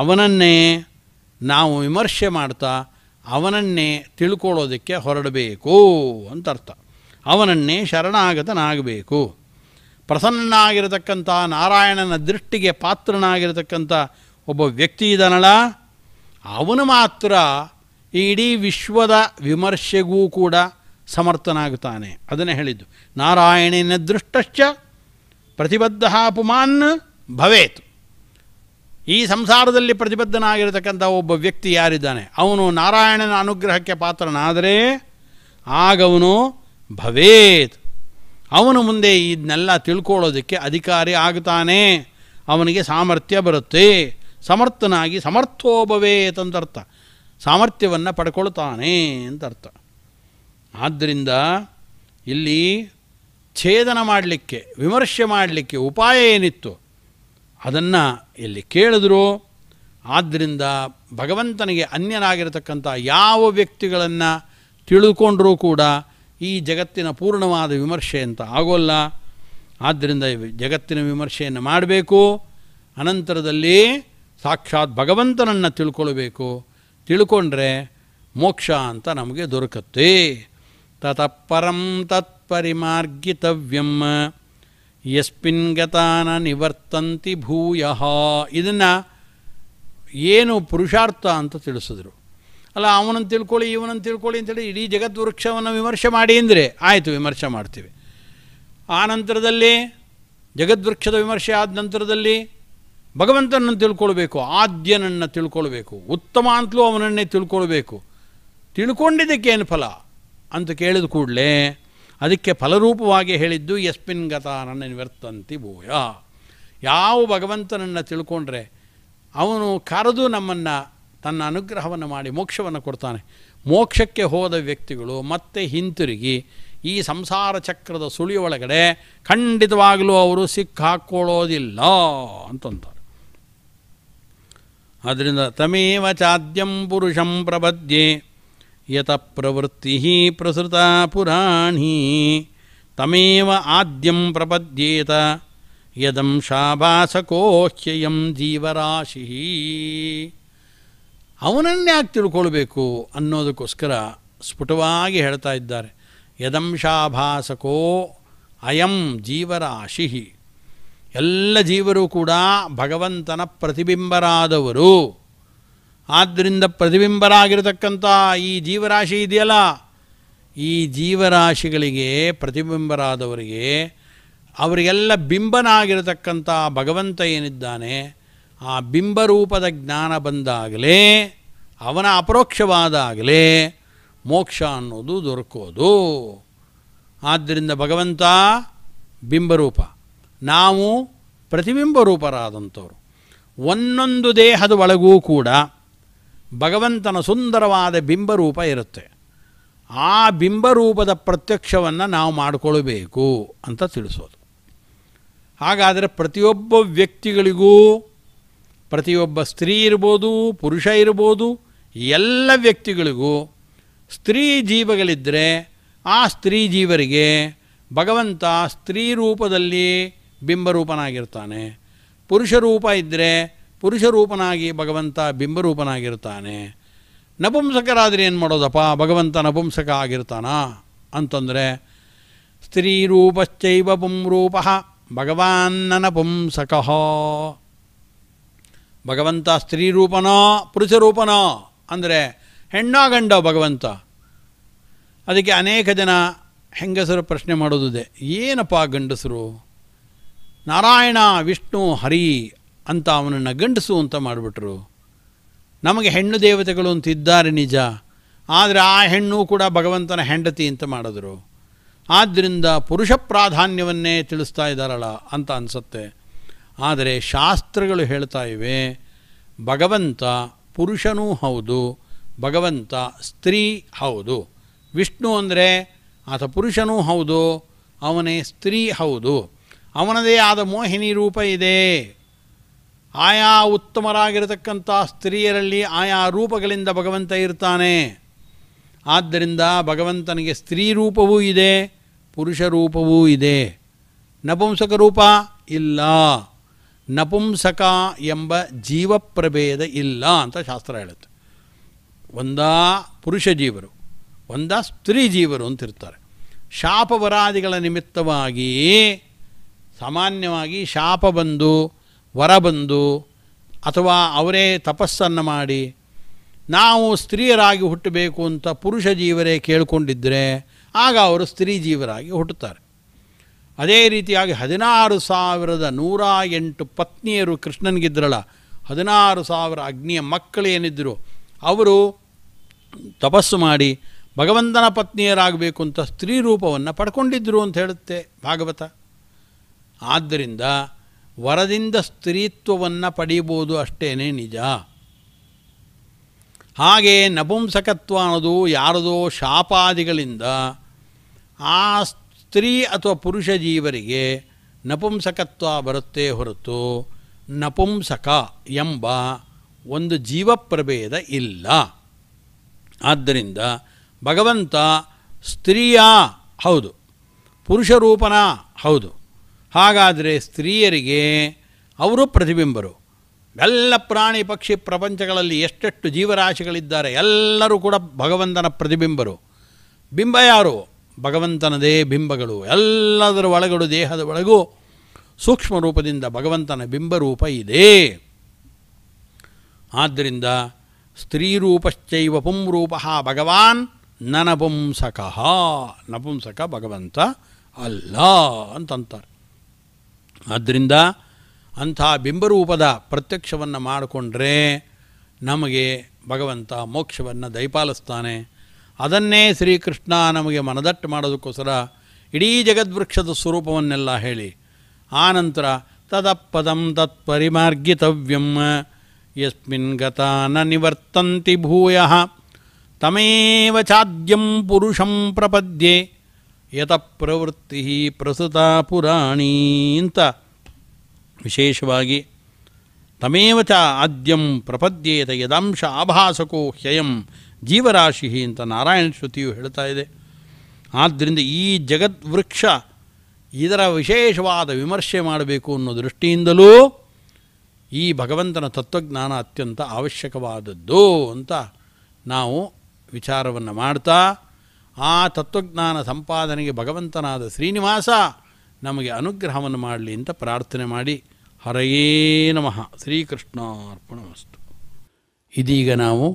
ಅವನನ್ನೇ ನಾವು ವಿಮರ್ಶೆ ಮಾಡ್ತಾ ಅವನನ್ನೇ ತಿಳ್ಕೊಳ್ಳೋದಕ್ಕೆ ಹೊರಡಬೇಕು ಅಂತ ಅರ್ಥ ಅವನನ್ನೇ ಶರಣಾಗತನಾಗಬೇಕು ಪ್ರಸನ್ನಾಗಿರತಕ್ಕಂಥ ನಾರಾಯಣನ ದೃಷ್ಟಿಗೆ ಪಾತ್ರನಾಗಿರತಕ್ಕಂಥ ಒಬ್ಬ ವ್ಯಕ್ತಿ ಇದನಲ್ಲ ಅವನು ಮಾತ್ರ ಈ ಇಡೀ ವಿಶ್ವದ ವಿಮರ್ಶೆಗೂ ಕೂಡ ಸಮರ್ಥನಾಗುತ್ತಾನೆ ಅದನ್ನು ಹೇಳಿದ್ದು ನಾರಾಯಣನ ದೃಷ್ಟಶ್ಚ ಪ್ರತಿಬದ್ಧ ಅಪಮಾನ್ ಭವೇತ್ ಈ ಸಂಸಾರದಲ್ಲಿ ಪ್ರತಿಬದ್ಧನಾಗಿರತಕ್ಕಂಥ ಒಬ್ಬ ವ್ಯಕ್ತಿ ಯಾರಿದ್ದಾನೆ ಅವನು ನಾರಾಯಣನ ಅನುಗ್ರಹಕ್ಕೆ ಪಾತ್ರನಾದರೆ ಆಗವನು ಭವೇತ್ ಅವನು ಮುಂದೆ ಇದನ್ನೆಲ್ಲ ತಿಳ್ಕೊಳ್ಳೋದಕ್ಕೆ ಅಧಿಕಾರಿ ಆಗುತ್ತಾನೆ ಅವನಿಗೆ ಸಾಮರ್ಥ್ಯ ಬರುತ್ತೆ ಸಮರ್ಥನಾಗಿ ಸಮರ್ಥೋ ಭವೇತ್ ಸಾಮರ್ಥ್ಯವನ್ನು ಪಡ್ಕೊಳ್ತಾನೆ ಅಂತ ಅರ್ಥ ಆದ್ದರಿಂದ ಇಲ್ಲಿ ಛೇದನ ಮಾಡಲಿಕ್ಕೆ ವಿಮರ್ಶೆ ಮಾಡಲಿಕ್ಕೆ ಉಪಾಯ ಏನಿತ್ತು ಅದನ್ನು ಇಲ್ಲಿ ಕೇಳಿದ್ರು ಆದ್ದರಿಂದ ಭಗವಂತನಿಗೆ ಅನ್ಯನಾಗಿರತಕ್ಕಂಥ ಯಾವ ವ್ಯಕ್ತಿಗಳನ್ನು ತಿಳಿದುಕೊಂಡರೂ ಕೂಡ ಈ ಜಗತ್ತಿನ ಪೂರ್ಣವಾದ ವಿಮರ್ಶೆ ಅಂತ ಆಗೋಲ್ಲ ಆದ್ದರಿಂದ ಜಗತ್ತಿನ ವಿಮರ್ಶೆಯನ್ನು ಮಾಡಬೇಕು ಅನಂತರದಲ್ಲಿ ಸಾಕ್ಷಾತ್ ಭಗವಂತನನ್ನು ತಿಳ್ಕೊಳ್ಬೇಕು ತಿಳ್ಕೊಂಡ್ರೆ ಮೋಕ್ಷ ಅಂತ ನಮಗೆ ದೊರಕತ್ತೆ ತತಪರಂ ತತ್ಪರಿಮಾರ್ಗಿತವ್ಯಂ ಯಸ್ಮಿನ್ ಗತಾನ ನಿವರ್ತಂತಿ ಭೂಯಃ ಇದನ್ನು ಏನು ಪುರುಷಾರ್ಥ ಅಂತ ತಿಳಿಸಿದ್ರು ಅಲ್ಲ ಅವನನ್ನು ತಿಳ್ಕೊಳ್ಳಿ ಇವನನ್ನು ತಿಳ್ಕೊಳ್ಳಿ ಅಂತೇಳಿ ಇಡೀ ಜಗದ್ವೃಕ್ಷವನ್ನು ವಿಮರ್ಶೆ ಮಾಡಿ ಅಂದರೆ ಆಯಿತು ವಿಮರ್ಶೆ ಮಾಡ್ತೀವಿ ಆ ನಂತರದಲ್ಲಿ ಜಗದ್ವೃಕ್ಷದ ವಿಮರ್ಶೆ ಆದ ನಂತರದಲ್ಲಿ ಭಗವಂತನನ್ನು ತಿಳ್ಕೊಳ್ಬೇಕು ಆದ್ಯನನ್ನು ತಿಳ್ಕೊಳ್ಬೇಕು ಉತ್ತಮ ಅಂತಲೂ ಅವನನ್ನೇ ತಿಳ್ಕೊಳ್ಬೇಕು ತಿಳ್ಕೊಂಡಿದ್ದಕ್ಕೇನು ಫಲ ಅಂತ ಕೇಳಿದ ಕೂಡಲೇ ಅದಕ್ಕೆ ಫಲರೂಪವಾಗಿ ಹೇಳಿದ್ದು ಯಸ್ಮಿನ್ ಗತ ನನ್ನ ನಿವರ್ತಂತಿ ಭೂಯ ಯಾವ ಭಗವಂತನನ್ನು ತಿಳ್ಕೊಂಡ್ರೆ ಅವನು ಕರೆದು ನಮ್ಮನ್ನು ತನ್ನ ಅನುಗ್ರಹವನ್ನು ಮಾಡಿ ಮೋಕ್ಷವನ್ನು ಕೊಡ್ತಾನೆ ಮೋಕ್ಷಕ್ಕೆ ಹೋದ ವ್ಯಕ್ತಿಗಳು ಮತ್ತೆ ಹಿಂತಿರುಗಿ ಈ ಸಂಸಾರ ಚಕ್ರದ ಸುಳಿಯೊಳಗಡೆ ಖಂಡಿತವಾಗಲೂ ಅವರು ಸಿಕ್ಕಾಕ್ಕೊಳ್ಳೋದಿಲ್ಲ ಅಂತಂತ ಅದರಿಂದ ತಮೇವ ಚಾದ್ಯಂ ಪುರುಷಂ ಪ್ರಬದ್ಯೆ ಯತ ಪ್ರವೃತ್ತಿ ಪ್ರಸೃತ ಪುರಾಣಿ ತಮೇವ ಆದ್ಯಂ ಪ್ರಪದ್ಯೇತ ಯದಂ ಶಾಭಾಸಕೋಹ್ಯಯಂ ಜೀವರಾಶಿ ಅವನನ್ಯಾಕೆ ತಿಳ್ಕೊಳ್ಬೇಕು ಅನ್ನೋದಕ್ಕೋಸ್ಕರ ಸ್ಫುಟವಾಗಿ ಹೇಳ್ತಾ ಇದ್ದಾರೆ ಶಾಭಾಸಕೋ ಅಯಂ ಜೀವರಾಶಿ ಎಲ್ಲ ಜೀವರು ಕೂಡ ಭಗವಂತನ ಪ್ರತಿಬಿಂಬರಾದವರು ಆದ್ದರಿಂದ ಪ್ರತಿಬಿಂಬರಾಗಿರತಕ್ಕಂಥ ಈ ಜೀವರಾಶಿ ಇದೆಯಲ್ಲ ಈ ಜೀವರಾಶಿಗಳಿಗೆ ಪ್ರತಿಬಿಂಬರಾದವರಿಗೆ ಅವರಿಗೆಲ್ಲ ಬಿಂಬನಾಗಿರತಕ್ಕಂಥ ಭಗವಂತ ಏನಿದ್ದಾನೆ ಆ ಬಿಂಬರೂಪದ ಜ್ಞಾನ ಬಂದಾಗಲೇ ಅವನ ಅಪರೋಕ್ಷವಾದಾಗಲೇ ಮೋಕ್ಷ ಅನ್ನೋದು ದೊರಕೋದು ಆದ್ದರಿಂದ ಭಗವಂತ ಬಿಂಬರೂಪ ನಾವು ಪ್ರತಿಬಿಂಬ ರೂಪರಾದಂಥವರು ಒಂದೊಂದು ದೇಹದ ಒಳಗೂ ಕೂಡ ಭಗವಂತನ ಸುಂದರವಾದ ಬಿಂಬರೂಪ ಇರುತ್ತೆ ಆ ಬಿಂಬರೂಪದ ಪ್ರತ್ಯಕ್ಷವನ್ನು ನಾವು ಮಾಡಿಕೊಳ್ಬೇಕು ಅಂತ ತಿಳಿಸೋದು ಹಾಗಾದರೆ ಪ್ರತಿಯೊಬ್ಬ ವ್ಯಕ್ತಿಗಳಿಗೂ ಪ್ರತಿಯೊಬ್ಬ ಸ್ತ್ರೀ ಇರ್ಬೋದು ಪುರುಷ ಇರ್ಬೋದು ಎಲ್ಲ ವ್ಯಕ್ತಿಗಳಿಗೂ ಸ್ತ್ರೀ ಜೀವಗಳಿದ್ದರೆ ಆ ಸ್ತ್ರೀ ಜೀವರಿಗೆ ಭಗವಂತ ಸ್ತ್ರೀ ರೂಪದಲ್ಲಿ ಬಿಂಬರೂಪನಾಗಿರ್ತಾನೆ ಪುರುಷರೂಪ ಇದ್ದರೆ ಪುರುಷರೂಪನಾಗಿ ಭಗವಂತ ಬಿಂಬರೂಪನಾಗಿರ್ತಾನೆ ನಪುಂಸಕರಾದರೆ ಏನು ಮಾಡೋದಪ್ಪ ಭಗವಂತ ನಪುಂಸಕ ಆಗಿರ್ತಾನಾ ಅಂತಂದರೆ ಸ್ತ್ರೀರೂಪಶ್ಚೈವ ಪುಂರೂಪ ಭಗವಾನ್ನನ ಪುಂಸಕ ಭಗವಂತ ಸ್ತ್ರೀರೂಪನೋ ಪುರುಷರೂಪನೋ ಅಂದರೆ ಹೆಣ್ಣೋ ಗಂಡ ಭಗವಂತ ಅದಕ್ಕೆ ಅನೇಕ ಜನ ಹೆಂಗಸರು ಪ್ರಶ್ನೆ ಮಾಡೋದಿದೆ ಏನಪ್ಪ ಗಂಡಸರು ನಾರಾಯಣ ವಿಷ್ಣು ಹರಿ ಅಂತ ಅವನನ್ನು ಗಂಡಸು ಅಂತ ಮಾಡಿಬಿಟ್ರು ನಮಗೆ ಹೆಣ್ಣು ದೇವತೆಗಳು ಅಂತ ಇದ್ದಾರೆ ನಿಜ ಆದರೆ ಆ ಹೆಣ್ಣು ಕೂಡ ಭಗವಂತನ ಹೆಂಡತಿ ಅಂತ ಮಾಡಿದ್ರು ಆದ್ದರಿಂದ ಪುರುಷ ಪ್ರಾಧಾನ್ಯವನ್ನೇ ತಿಳಿಸ್ತಾ ಇದ್ದಾರಲ್ಲ ಅಂತ ಅನಿಸುತ್ತೆ ಆದರೆ ಶಾಸ್ತ್ರಗಳು ಹೇಳ್ತಾ ಇವೆ ಭಗವಂತ ಪುರುಷನೂ ಹೌದು ಭಗವಂತ ಸ್ತ್ರೀ ಹೌದು ವಿಷ್ಣು ಅಂದರೆ ಆತ ಪುರುಷನೂ ಹೌದು ಅವನೇ ಸ್ತ್ರೀ ಹೌದು ಅವನದೇ ಆದ ಮೋಹಿನಿ ರೂಪ ಇದೆ ಆಯಾ ಉತ್ತಮರಾಗಿರತಕ್ಕಂಥ ಸ್ತ್ರೀಯರಲ್ಲಿ ಆಯಾ ರೂಪಗಳಿಂದ ಭಗವಂತ ಇರ್ತಾನೆ ಆದ್ದರಿಂದ ಭಗವಂತನಿಗೆ ಸ್ತ್ರೀ ರೂಪವೂ ಇದೆ ಪುರುಷ ರೂಪವೂ ಇದೆ ನಪುಂಸಕ ರೂಪ ಇಲ್ಲ ನಪುಂಸಕ ಎಂಬ ಜೀವಪ್ರಭೇದ ಇಲ್ಲ ಅಂತ ಶಾಸ್ತ್ರ ಹೇಳುತ್ತೆ ಒಂದಾ ಪುರುಷ ಜೀವರು ಒಂದಾ ಸ್ತ್ರೀ ಜೀವರು ಅಂತಿರ್ತಾರೆ ಶಾಪವರಾದಿಗಳ ನಿಮಿತ್ತವಾಗಿ ಸಾಮಾನ್ಯವಾಗಿ ಶಾಪ ಬಂದು ವರ ಬಂದು ಅಥವಾ ಅವರೇ ತಪಸ್ಸನ್ನು ಮಾಡಿ ನಾವು ಸ್ತ್ರೀಯರಾಗಿ ಹುಟ್ಟಬೇಕು ಅಂತ ಪುರುಷ ಜೀವರೇ ಕೇಳಿಕೊಂಡಿದ್ದರೆ ಆಗ ಅವರು ಸ್ತ್ರೀ ಜೀವರಾಗಿ ಹುಟ್ಟುತ್ತಾರೆ ಅದೇ ರೀತಿಯಾಗಿ ಹದಿನಾರು ಸಾವಿರದ ನೂರ ಎಂಟು ಪತ್ನಿಯರು ಕೃಷ್ಣನಿಗಿದ್ರಲ್ಲ ಹದಿನಾರು ಸಾವಿರ ಅಗ್ನಿಯ ಮಕ್ಕಳು ಏನಿದ್ದರು ಅವರು ತಪಸ್ಸು ಮಾಡಿ ಭಗವಂತನ ಪತ್ನಿಯರಾಗಬೇಕು ಅಂತ ಸ್ತ್ರೀ ರೂಪವನ್ನು ಪಡ್ಕೊಂಡಿದ್ದರು ಅಂತ ಹೇಳುತ್ತೆ ಭಾಗವತ ಆದ್ದರಿಂದ ವರದಿಂದ ಸ್ತ್ರೀತ್ವವನ್ನು ಪಡೆಯಬೋದು ಅಷ್ಟೇ ನಿಜ ಹಾಗೆ ನಪುಂಸಕತ್ವ ಅನ್ನೋದು ಯಾರದೋ ಶಾಪಾದಿಗಳಿಂದ ಆ ಸ್ತ್ರೀ ಅಥವಾ ಪುರುಷ ಜೀವರಿಗೆ ನಪುಂಸಕತ್ವ ಬರುತ್ತೆ ಹೊರತು ನಪುಂಸಕ ಎಂಬ ಒಂದು ಜೀವಪ್ರಭೇದ ಇಲ್ಲ ಆದ್ದರಿಂದ ಭಗವಂತ ಸ್ತ್ರೀಯ ಹೌದು ಪುರುಷರೂಪನ ಹೌದು ಹಾಗಾದರೆ ಸ್ತ್ರೀಯರಿಗೆ ಅವರು ಪ್ರತಿಬಿಂಬರು ಎಲ್ಲ ಪ್ರಾಣಿ ಪಕ್ಷಿ ಪ್ರಪಂಚಗಳಲ್ಲಿ ಎಷ್ಟೆಷ್ಟು ಜೀವರಾಶಿಗಳಿದ್ದಾರೆ ಎಲ್ಲರೂ ಕೂಡ ಭಗವಂತನ ಪ್ರತಿಬಿಂಬರು ಬಿಂಬ ಯಾರು ಭಗವಂತನದೇ ಬಿಂಬಗಳು ಎಲ್ಲದರ ಒಳಗಡೆ ದೇಹದ ಒಳಗೂ ಸೂಕ್ಷ್ಮ ರೂಪದಿಂದ ಭಗವಂತನ ಬಿಂಬರೂಪ ಇದೆ ಆದ್ದರಿಂದ ಸ್ತ್ರೀರೂಪಶ್ಚೈವ ಪುಂರೂಪ ಭಗವಾನ್ ನನಪುಂಸಕ ನಪುಂಸಕ ಭಗವಂತ ಅಲ್ಲ ಅಂತಂತಾರೆ ಆದ್ದರಿಂದ ಅಂಥ ಬಿಂಬರೂಪದ ಪ್ರತ್ಯಕ್ಷವನ್ನು ಮಾಡಿಕೊಂಡ್ರೆ ನಮಗೆ ಭಗವಂತ ಮೋಕ್ಷವನ್ನು ದಯಪಾಲಿಸ್ತಾನೆ ಅದನ್ನೇ ಶ್ರೀಕೃಷ್ಣ ನಮಗೆ ಮನದಟ್ಟು ಮಾಡೋದಕ್ಕೋಸ್ಕರ ಇಡೀ ಜಗದ್ವೃಕ್ಷದ ಸ್ವರೂಪವನ್ನೆಲ್ಲ ಹೇಳಿ ಆನಂತರ ತದಪ್ಪದಂ ತತ್ಪರಿಮಾರ್ಗಿತವ್ಯಂ ಯಸ್ಮಿನ್ ಗತಾನ ನಿವರ್ತಂತಿ ಭೂಯ ತಮೇವ ಚಾದ್ಯಂ ಪುರುಷಂ ಪ್ರಪದ್ಯೆ ಯತ ಪ್ರವೃತ್ತಿ ಪ್ರಸುತ ಪುರಾಣಿ ಅಂತ ವಿಶೇಷವಾಗಿ ತಮೇವ ಚ ಆದ್ಯಂ ಪ್ರಪದ್ಯೇತ ಯದಾಂಶ ಆಭಾಸಕೋ ಹ್ಯಯಂ ಜೀವರಾಶಿ ಅಂತ ನಾರಾಯಣ ಶ್ರುತಿಯು ಹೇಳ್ತಾ ಇದೆ ಆದ್ದರಿಂದ ಈ ಜಗದ್ವೃಕ್ಷ ಇದರ ವಿಶೇಷವಾದ ವಿಮರ್ಶೆ ಮಾಡಬೇಕು ಅನ್ನೋ ದೃಷ್ಟಿಯಿಂದಲೂ ಈ ಭಗವಂತನ ತತ್ವಜ್ಞಾನ ಅತ್ಯಂತ ಅವಶ್ಯಕವಾದದ್ದು ಅಂತ ನಾವು ವಿಚಾರವನ್ನು ಮಾಡ್ತಾ ಆ ತತ್ವಜ್ಞಾನ ಸಂಪಾದನೆಗೆ ಭಗವಂತನಾದ ಶ್ರೀನಿವಾಸ ನಮಗೆ ಅನುಗ್ರಹವನ್ನು ಮಾಡಲಿ ಅಂತ ಪ್ರಾರ್ಥನೆ ಮಾಡಿ ಹರೆಯೇ ನಮಃ ಶ್ರೀಕೃಷ್ಣಾರ್ಪಣ ವಸ್ತು ಇದೀಗ ನಾವು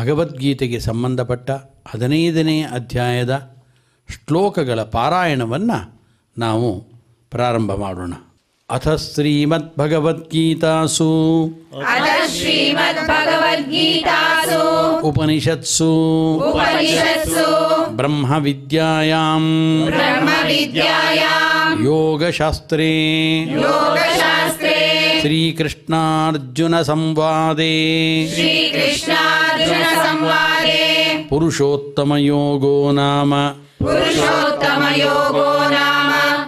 ಭಗವದ್ಗೀತೆಗೆ ಸಂಬಂಧಪಟ್ಟ ಹದಿನೈದನೇ ಅಧ್ಯಾಯದ ಶ್ಲೋಕಗಳ ಪಾರಾಯಣವನ್ನು ನಾವು ಪ್ರಾರಂಭ ಮಾಡೋಣ अथ श्रीमद्भगवद्गीतासु श्रीमद्भगवद्गीतासु उपनिषत्सु उपनिषत्सु ब्रह्मविद्यायाम् ब्रह्मविद्यायाम् योगशास्त्रे योगशास्त्रे श्रीकृष्णार्जुनसंवादे श्रीकृष्णार्जुनसंवादे पुरुषोत्तमयोगो नाम पुरुषोत्तमयोगो नाम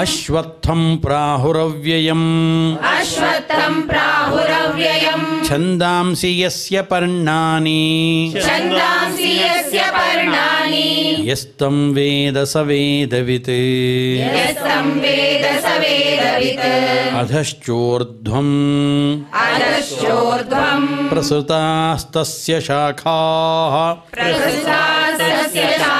अश्वत्थं प्राहुरव्ययम् अश्वत्थं प्राहुरव्ययम् छन्दांसि यस्य पर्णानि छन्दांसि यस्य पर्णानि यस्तं वेद स वेदवित् यस्तं वेद स वेदवित् अधश्चोर्ध्वम् अधश्चोर्ध्वम् प्रसृतास्तस्य शाखाः प्रसृतास्तस्य शाखा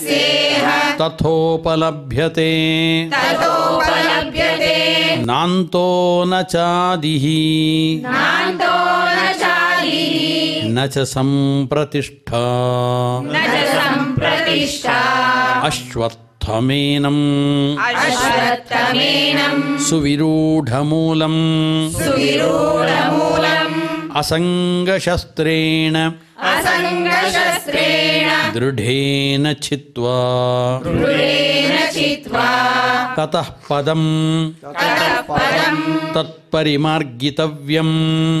तथोपलभ्यते नान्तो न चादिः न च सम्प्रतिष्ठा अश्वत्थमेनम् सुविरूढमूलम् असङ्गशस्त्रेण असङ्गशस्त्रेण दृढेन चित्वा दृढेन चित्वा ततः पदम् पदम् तत्परिमार्गितव्यम्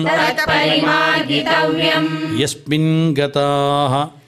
तत्परिमार्गितव्यम् यस्मिन् गताः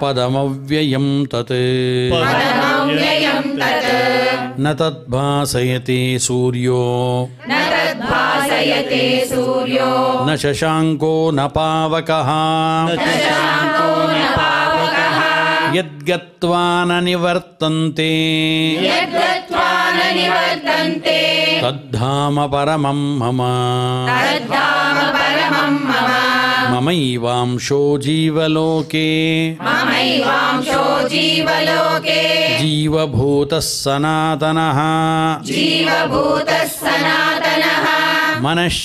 पदमव्ययं तत् न तद्भासयति सूर्यो न शशाङ्को न पावकः निवर्तन्ते तद्धाम परमं मम ममैवांशो जीवलोके जीवभूतः सनातनः मनःषष्ठानीन्द्रियाणि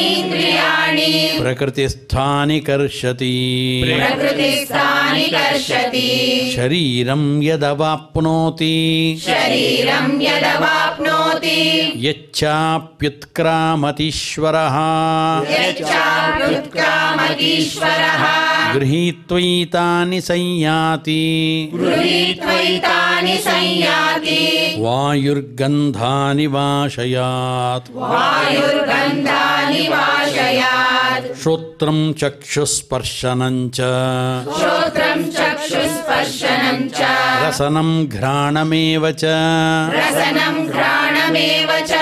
इन्द्रियाणि प्रकृतिस्थानि कर्षति शरीरं यदवाप्नोति यच्छाप्युत्क्रामतीश्वरः गृहीत्वैतानि संयाति गृहीत्वैतानि संयाति वायुर्गन्धानि वाशयात् वायुर्गन्धानि वाशयात् श्रोत्रं चक्षुस्पर्शनं च श्रोत्रं चक्षुस्पर्शनं च रसनं घ्राणमेव च रसनं घ्राणमेव च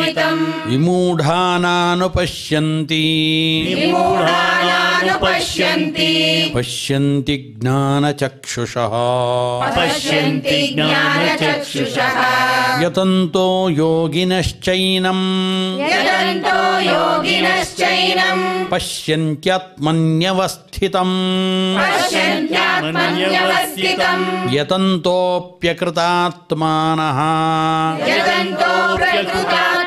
विमूढानानुपश्यन्ति विमूढानानुपश्यन्ति विमूढानानुपश्यन्ति पश्यन्ति ज्ञानचक्षुषः पश्यन्ति ज्ञानचक्षुषः यतन्तो योगिनश्चैनम् यतन्तो योगिनश्चैनम् पश्यन्त्यात्मन्यवस्थितम् पश्यन्त्यात्मन्यवस्थितम् यतन्तोऽप्यकृतात्मानः यतन्तोऽप्यकृतात्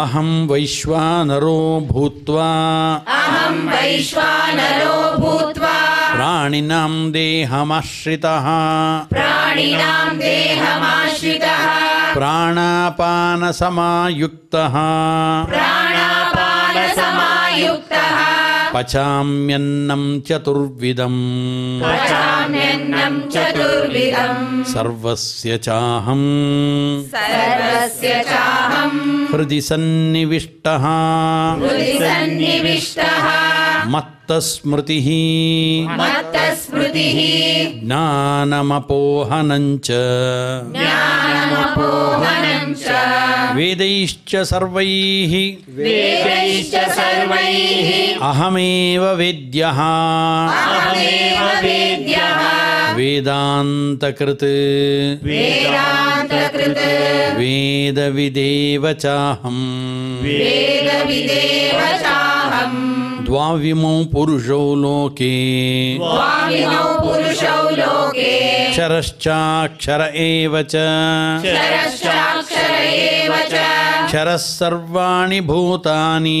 अहं वैश्वानरो भूत्वा अहं वैश्वानरो भूत्वा प्राणिनां देहमाश्रितः प्राणिनां देहमाश्रितः प्राणापानसमायुक्तः प्राणापानसमायुक्तः पचाम्यन्नं चतुर्विधम् पचाम्यन्नं सर्वं चतुर्विधम् सर्वस्य चाहम् सर्वस्य चाहम् हृदि सन्निविष्टः हृदि सन्निविष्टः मत्तस्मृतिः मत्तस्मृतिः ज्ञानमपोहनम् च वेदैश्च सर्वैः वेदैश्च सर्वैः अहमेव वेद्यः अहमेव वेद्यः वेदान्तकृत् वेदविदेव वेदविदेवचाहम् द्वाविमौ पुरुषौ लोके क्षरश्चाक्षर एव च क्षरः सर्वाणि भूतानि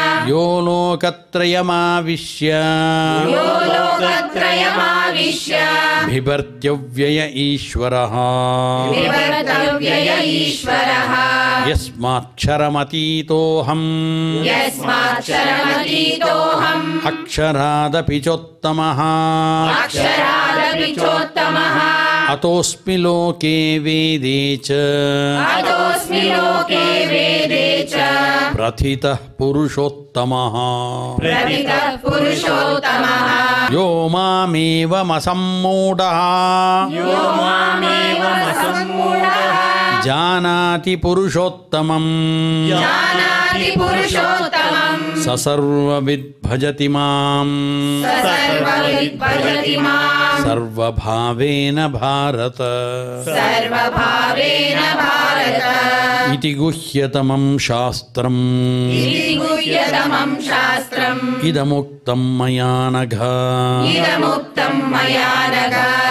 यो नोकत्रयमाविश्य बिभर्त्यव्यय ईश्वरः यस्माक्षरमतीतोऽहम् अक्षरादपि चोत्तमः अतोऽस्मि लोके वेदे च लोके वेदे च प्रथितः पुरुषोत्तमः पुरुषोत्तमः यो मामेवमसम्मूढः यो मामेवमसम्मूढः जानाति पुरुषोत्तमम् जानाति पुरुषोत्तमम् ससर्वविद् भजति माम् ससर्वविद् भजति माम् सर्वभावेन भारत सर्वभावेन भारत इति गुह्यतमं शास्त्रम् इति गुह्यतमं शास्त्रम् इदमुक्तं मया नघ इदमुक्तं मया नघ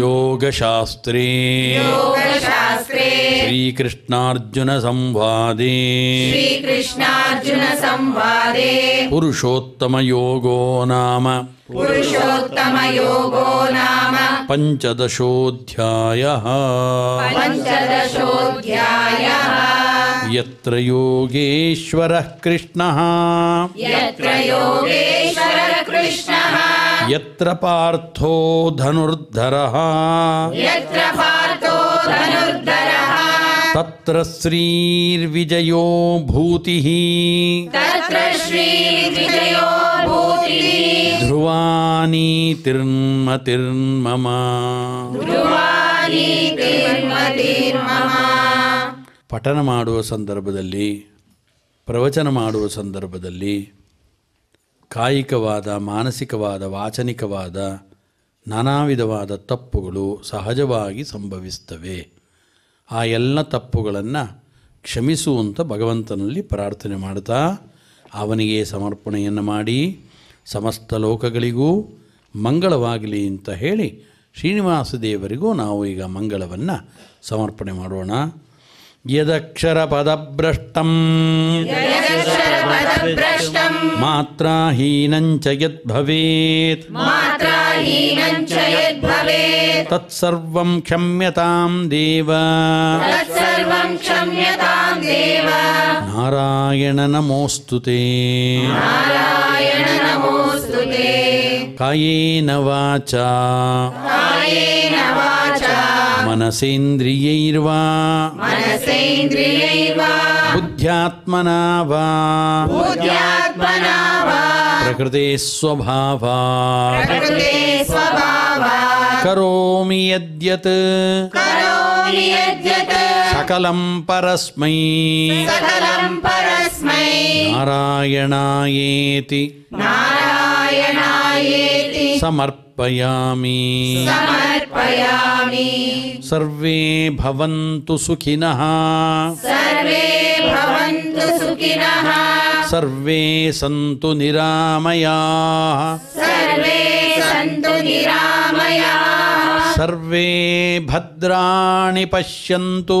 योगशास्त्रे योगशास्त्रे श्रीकृष्णार्जुनसंवादे कृष्णार्जुनसंवादे पुरुषोत्तमयोगो नाम पुरुषोत्तमयोगो नाम पञ्चदशोऽध्यायः यत्र योगेश्वरः कृष्णः यत्र पार्थो धनुर्धरः तत्र श्रीर्विजयो भूतिः ध्रुवाणी तिर्मतिर्ममा ಸಂದರ್ಭದಲ್ಲಿ सन्दर्भदली ಮಾಡುವ ಸಂದರ್ಭದಲ್ಲಿ ಕಾಯಿಕವಾದ ಮಾನಸಿಕವಾದ ವಾಚನಿಕವಾದ ನಾನಾ ವಿಧವಾದ ತಪ್ಪುಗಳು ಸಹಜವಾಗಿ ಸಂಭವಿಸ್ತವೆ ಆ ಎಲ್ಲ ತಪ್ಪುಗಳನ್ನು ಕ್ಷಮಿಸುವಂತ ಭಗವಂತನಲ್ಲಿ ಪ್ರಾರ್ಥನೆ ಮಾಡ್ತಾ ಅವನಿಗೆ ಸಮರ್ಪಣೆಯನ್ನು ಮಾಡಿ ಸಮಸ್ತ ಲೋಕಗಳಿಗೂ ಮಂಗಳವಾಗಲಿ ಅಂತ ಹೇಳಿ ಶ್ರೀನಿವಾಸ ದೇವರಿಗೂ ನಾವು ಈಗ ಮಂಗಳವನ್ನು ಸಮರ್ಪಣೆ ಮಾಡೋಣ यदक्षरपदभ्रष्टम् च यद्भवेत् तत्सर्वं क्षम्यतां देव नारायण नमोऽस्तु ते कायेन वाचा मनसेन्द्रियैर्वा मनसेन्द्रियैर्वा बुद्ध्यात्मना वा बुद्ध्यात्मना वा प्रकृते स्वभावा प्रकृते स्वभावा करोमि यद्यत् करोमि यद्यत् सकलं परस्मै सकलं परस्मै नारायणायेति नारायणायेति समर्पयामि समर्पयामि सर्वे भवन्तु सुखिनः सर्वे सन्तु निरामयाः सर्वे भद्राणि पश्यन्तु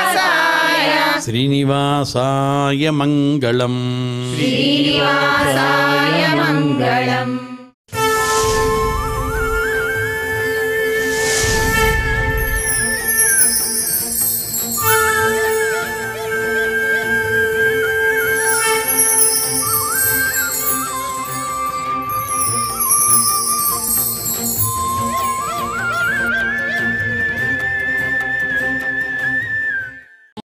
श्रीनिवासाय मङ्गलं श्रीनिवासाय मङ्गलम्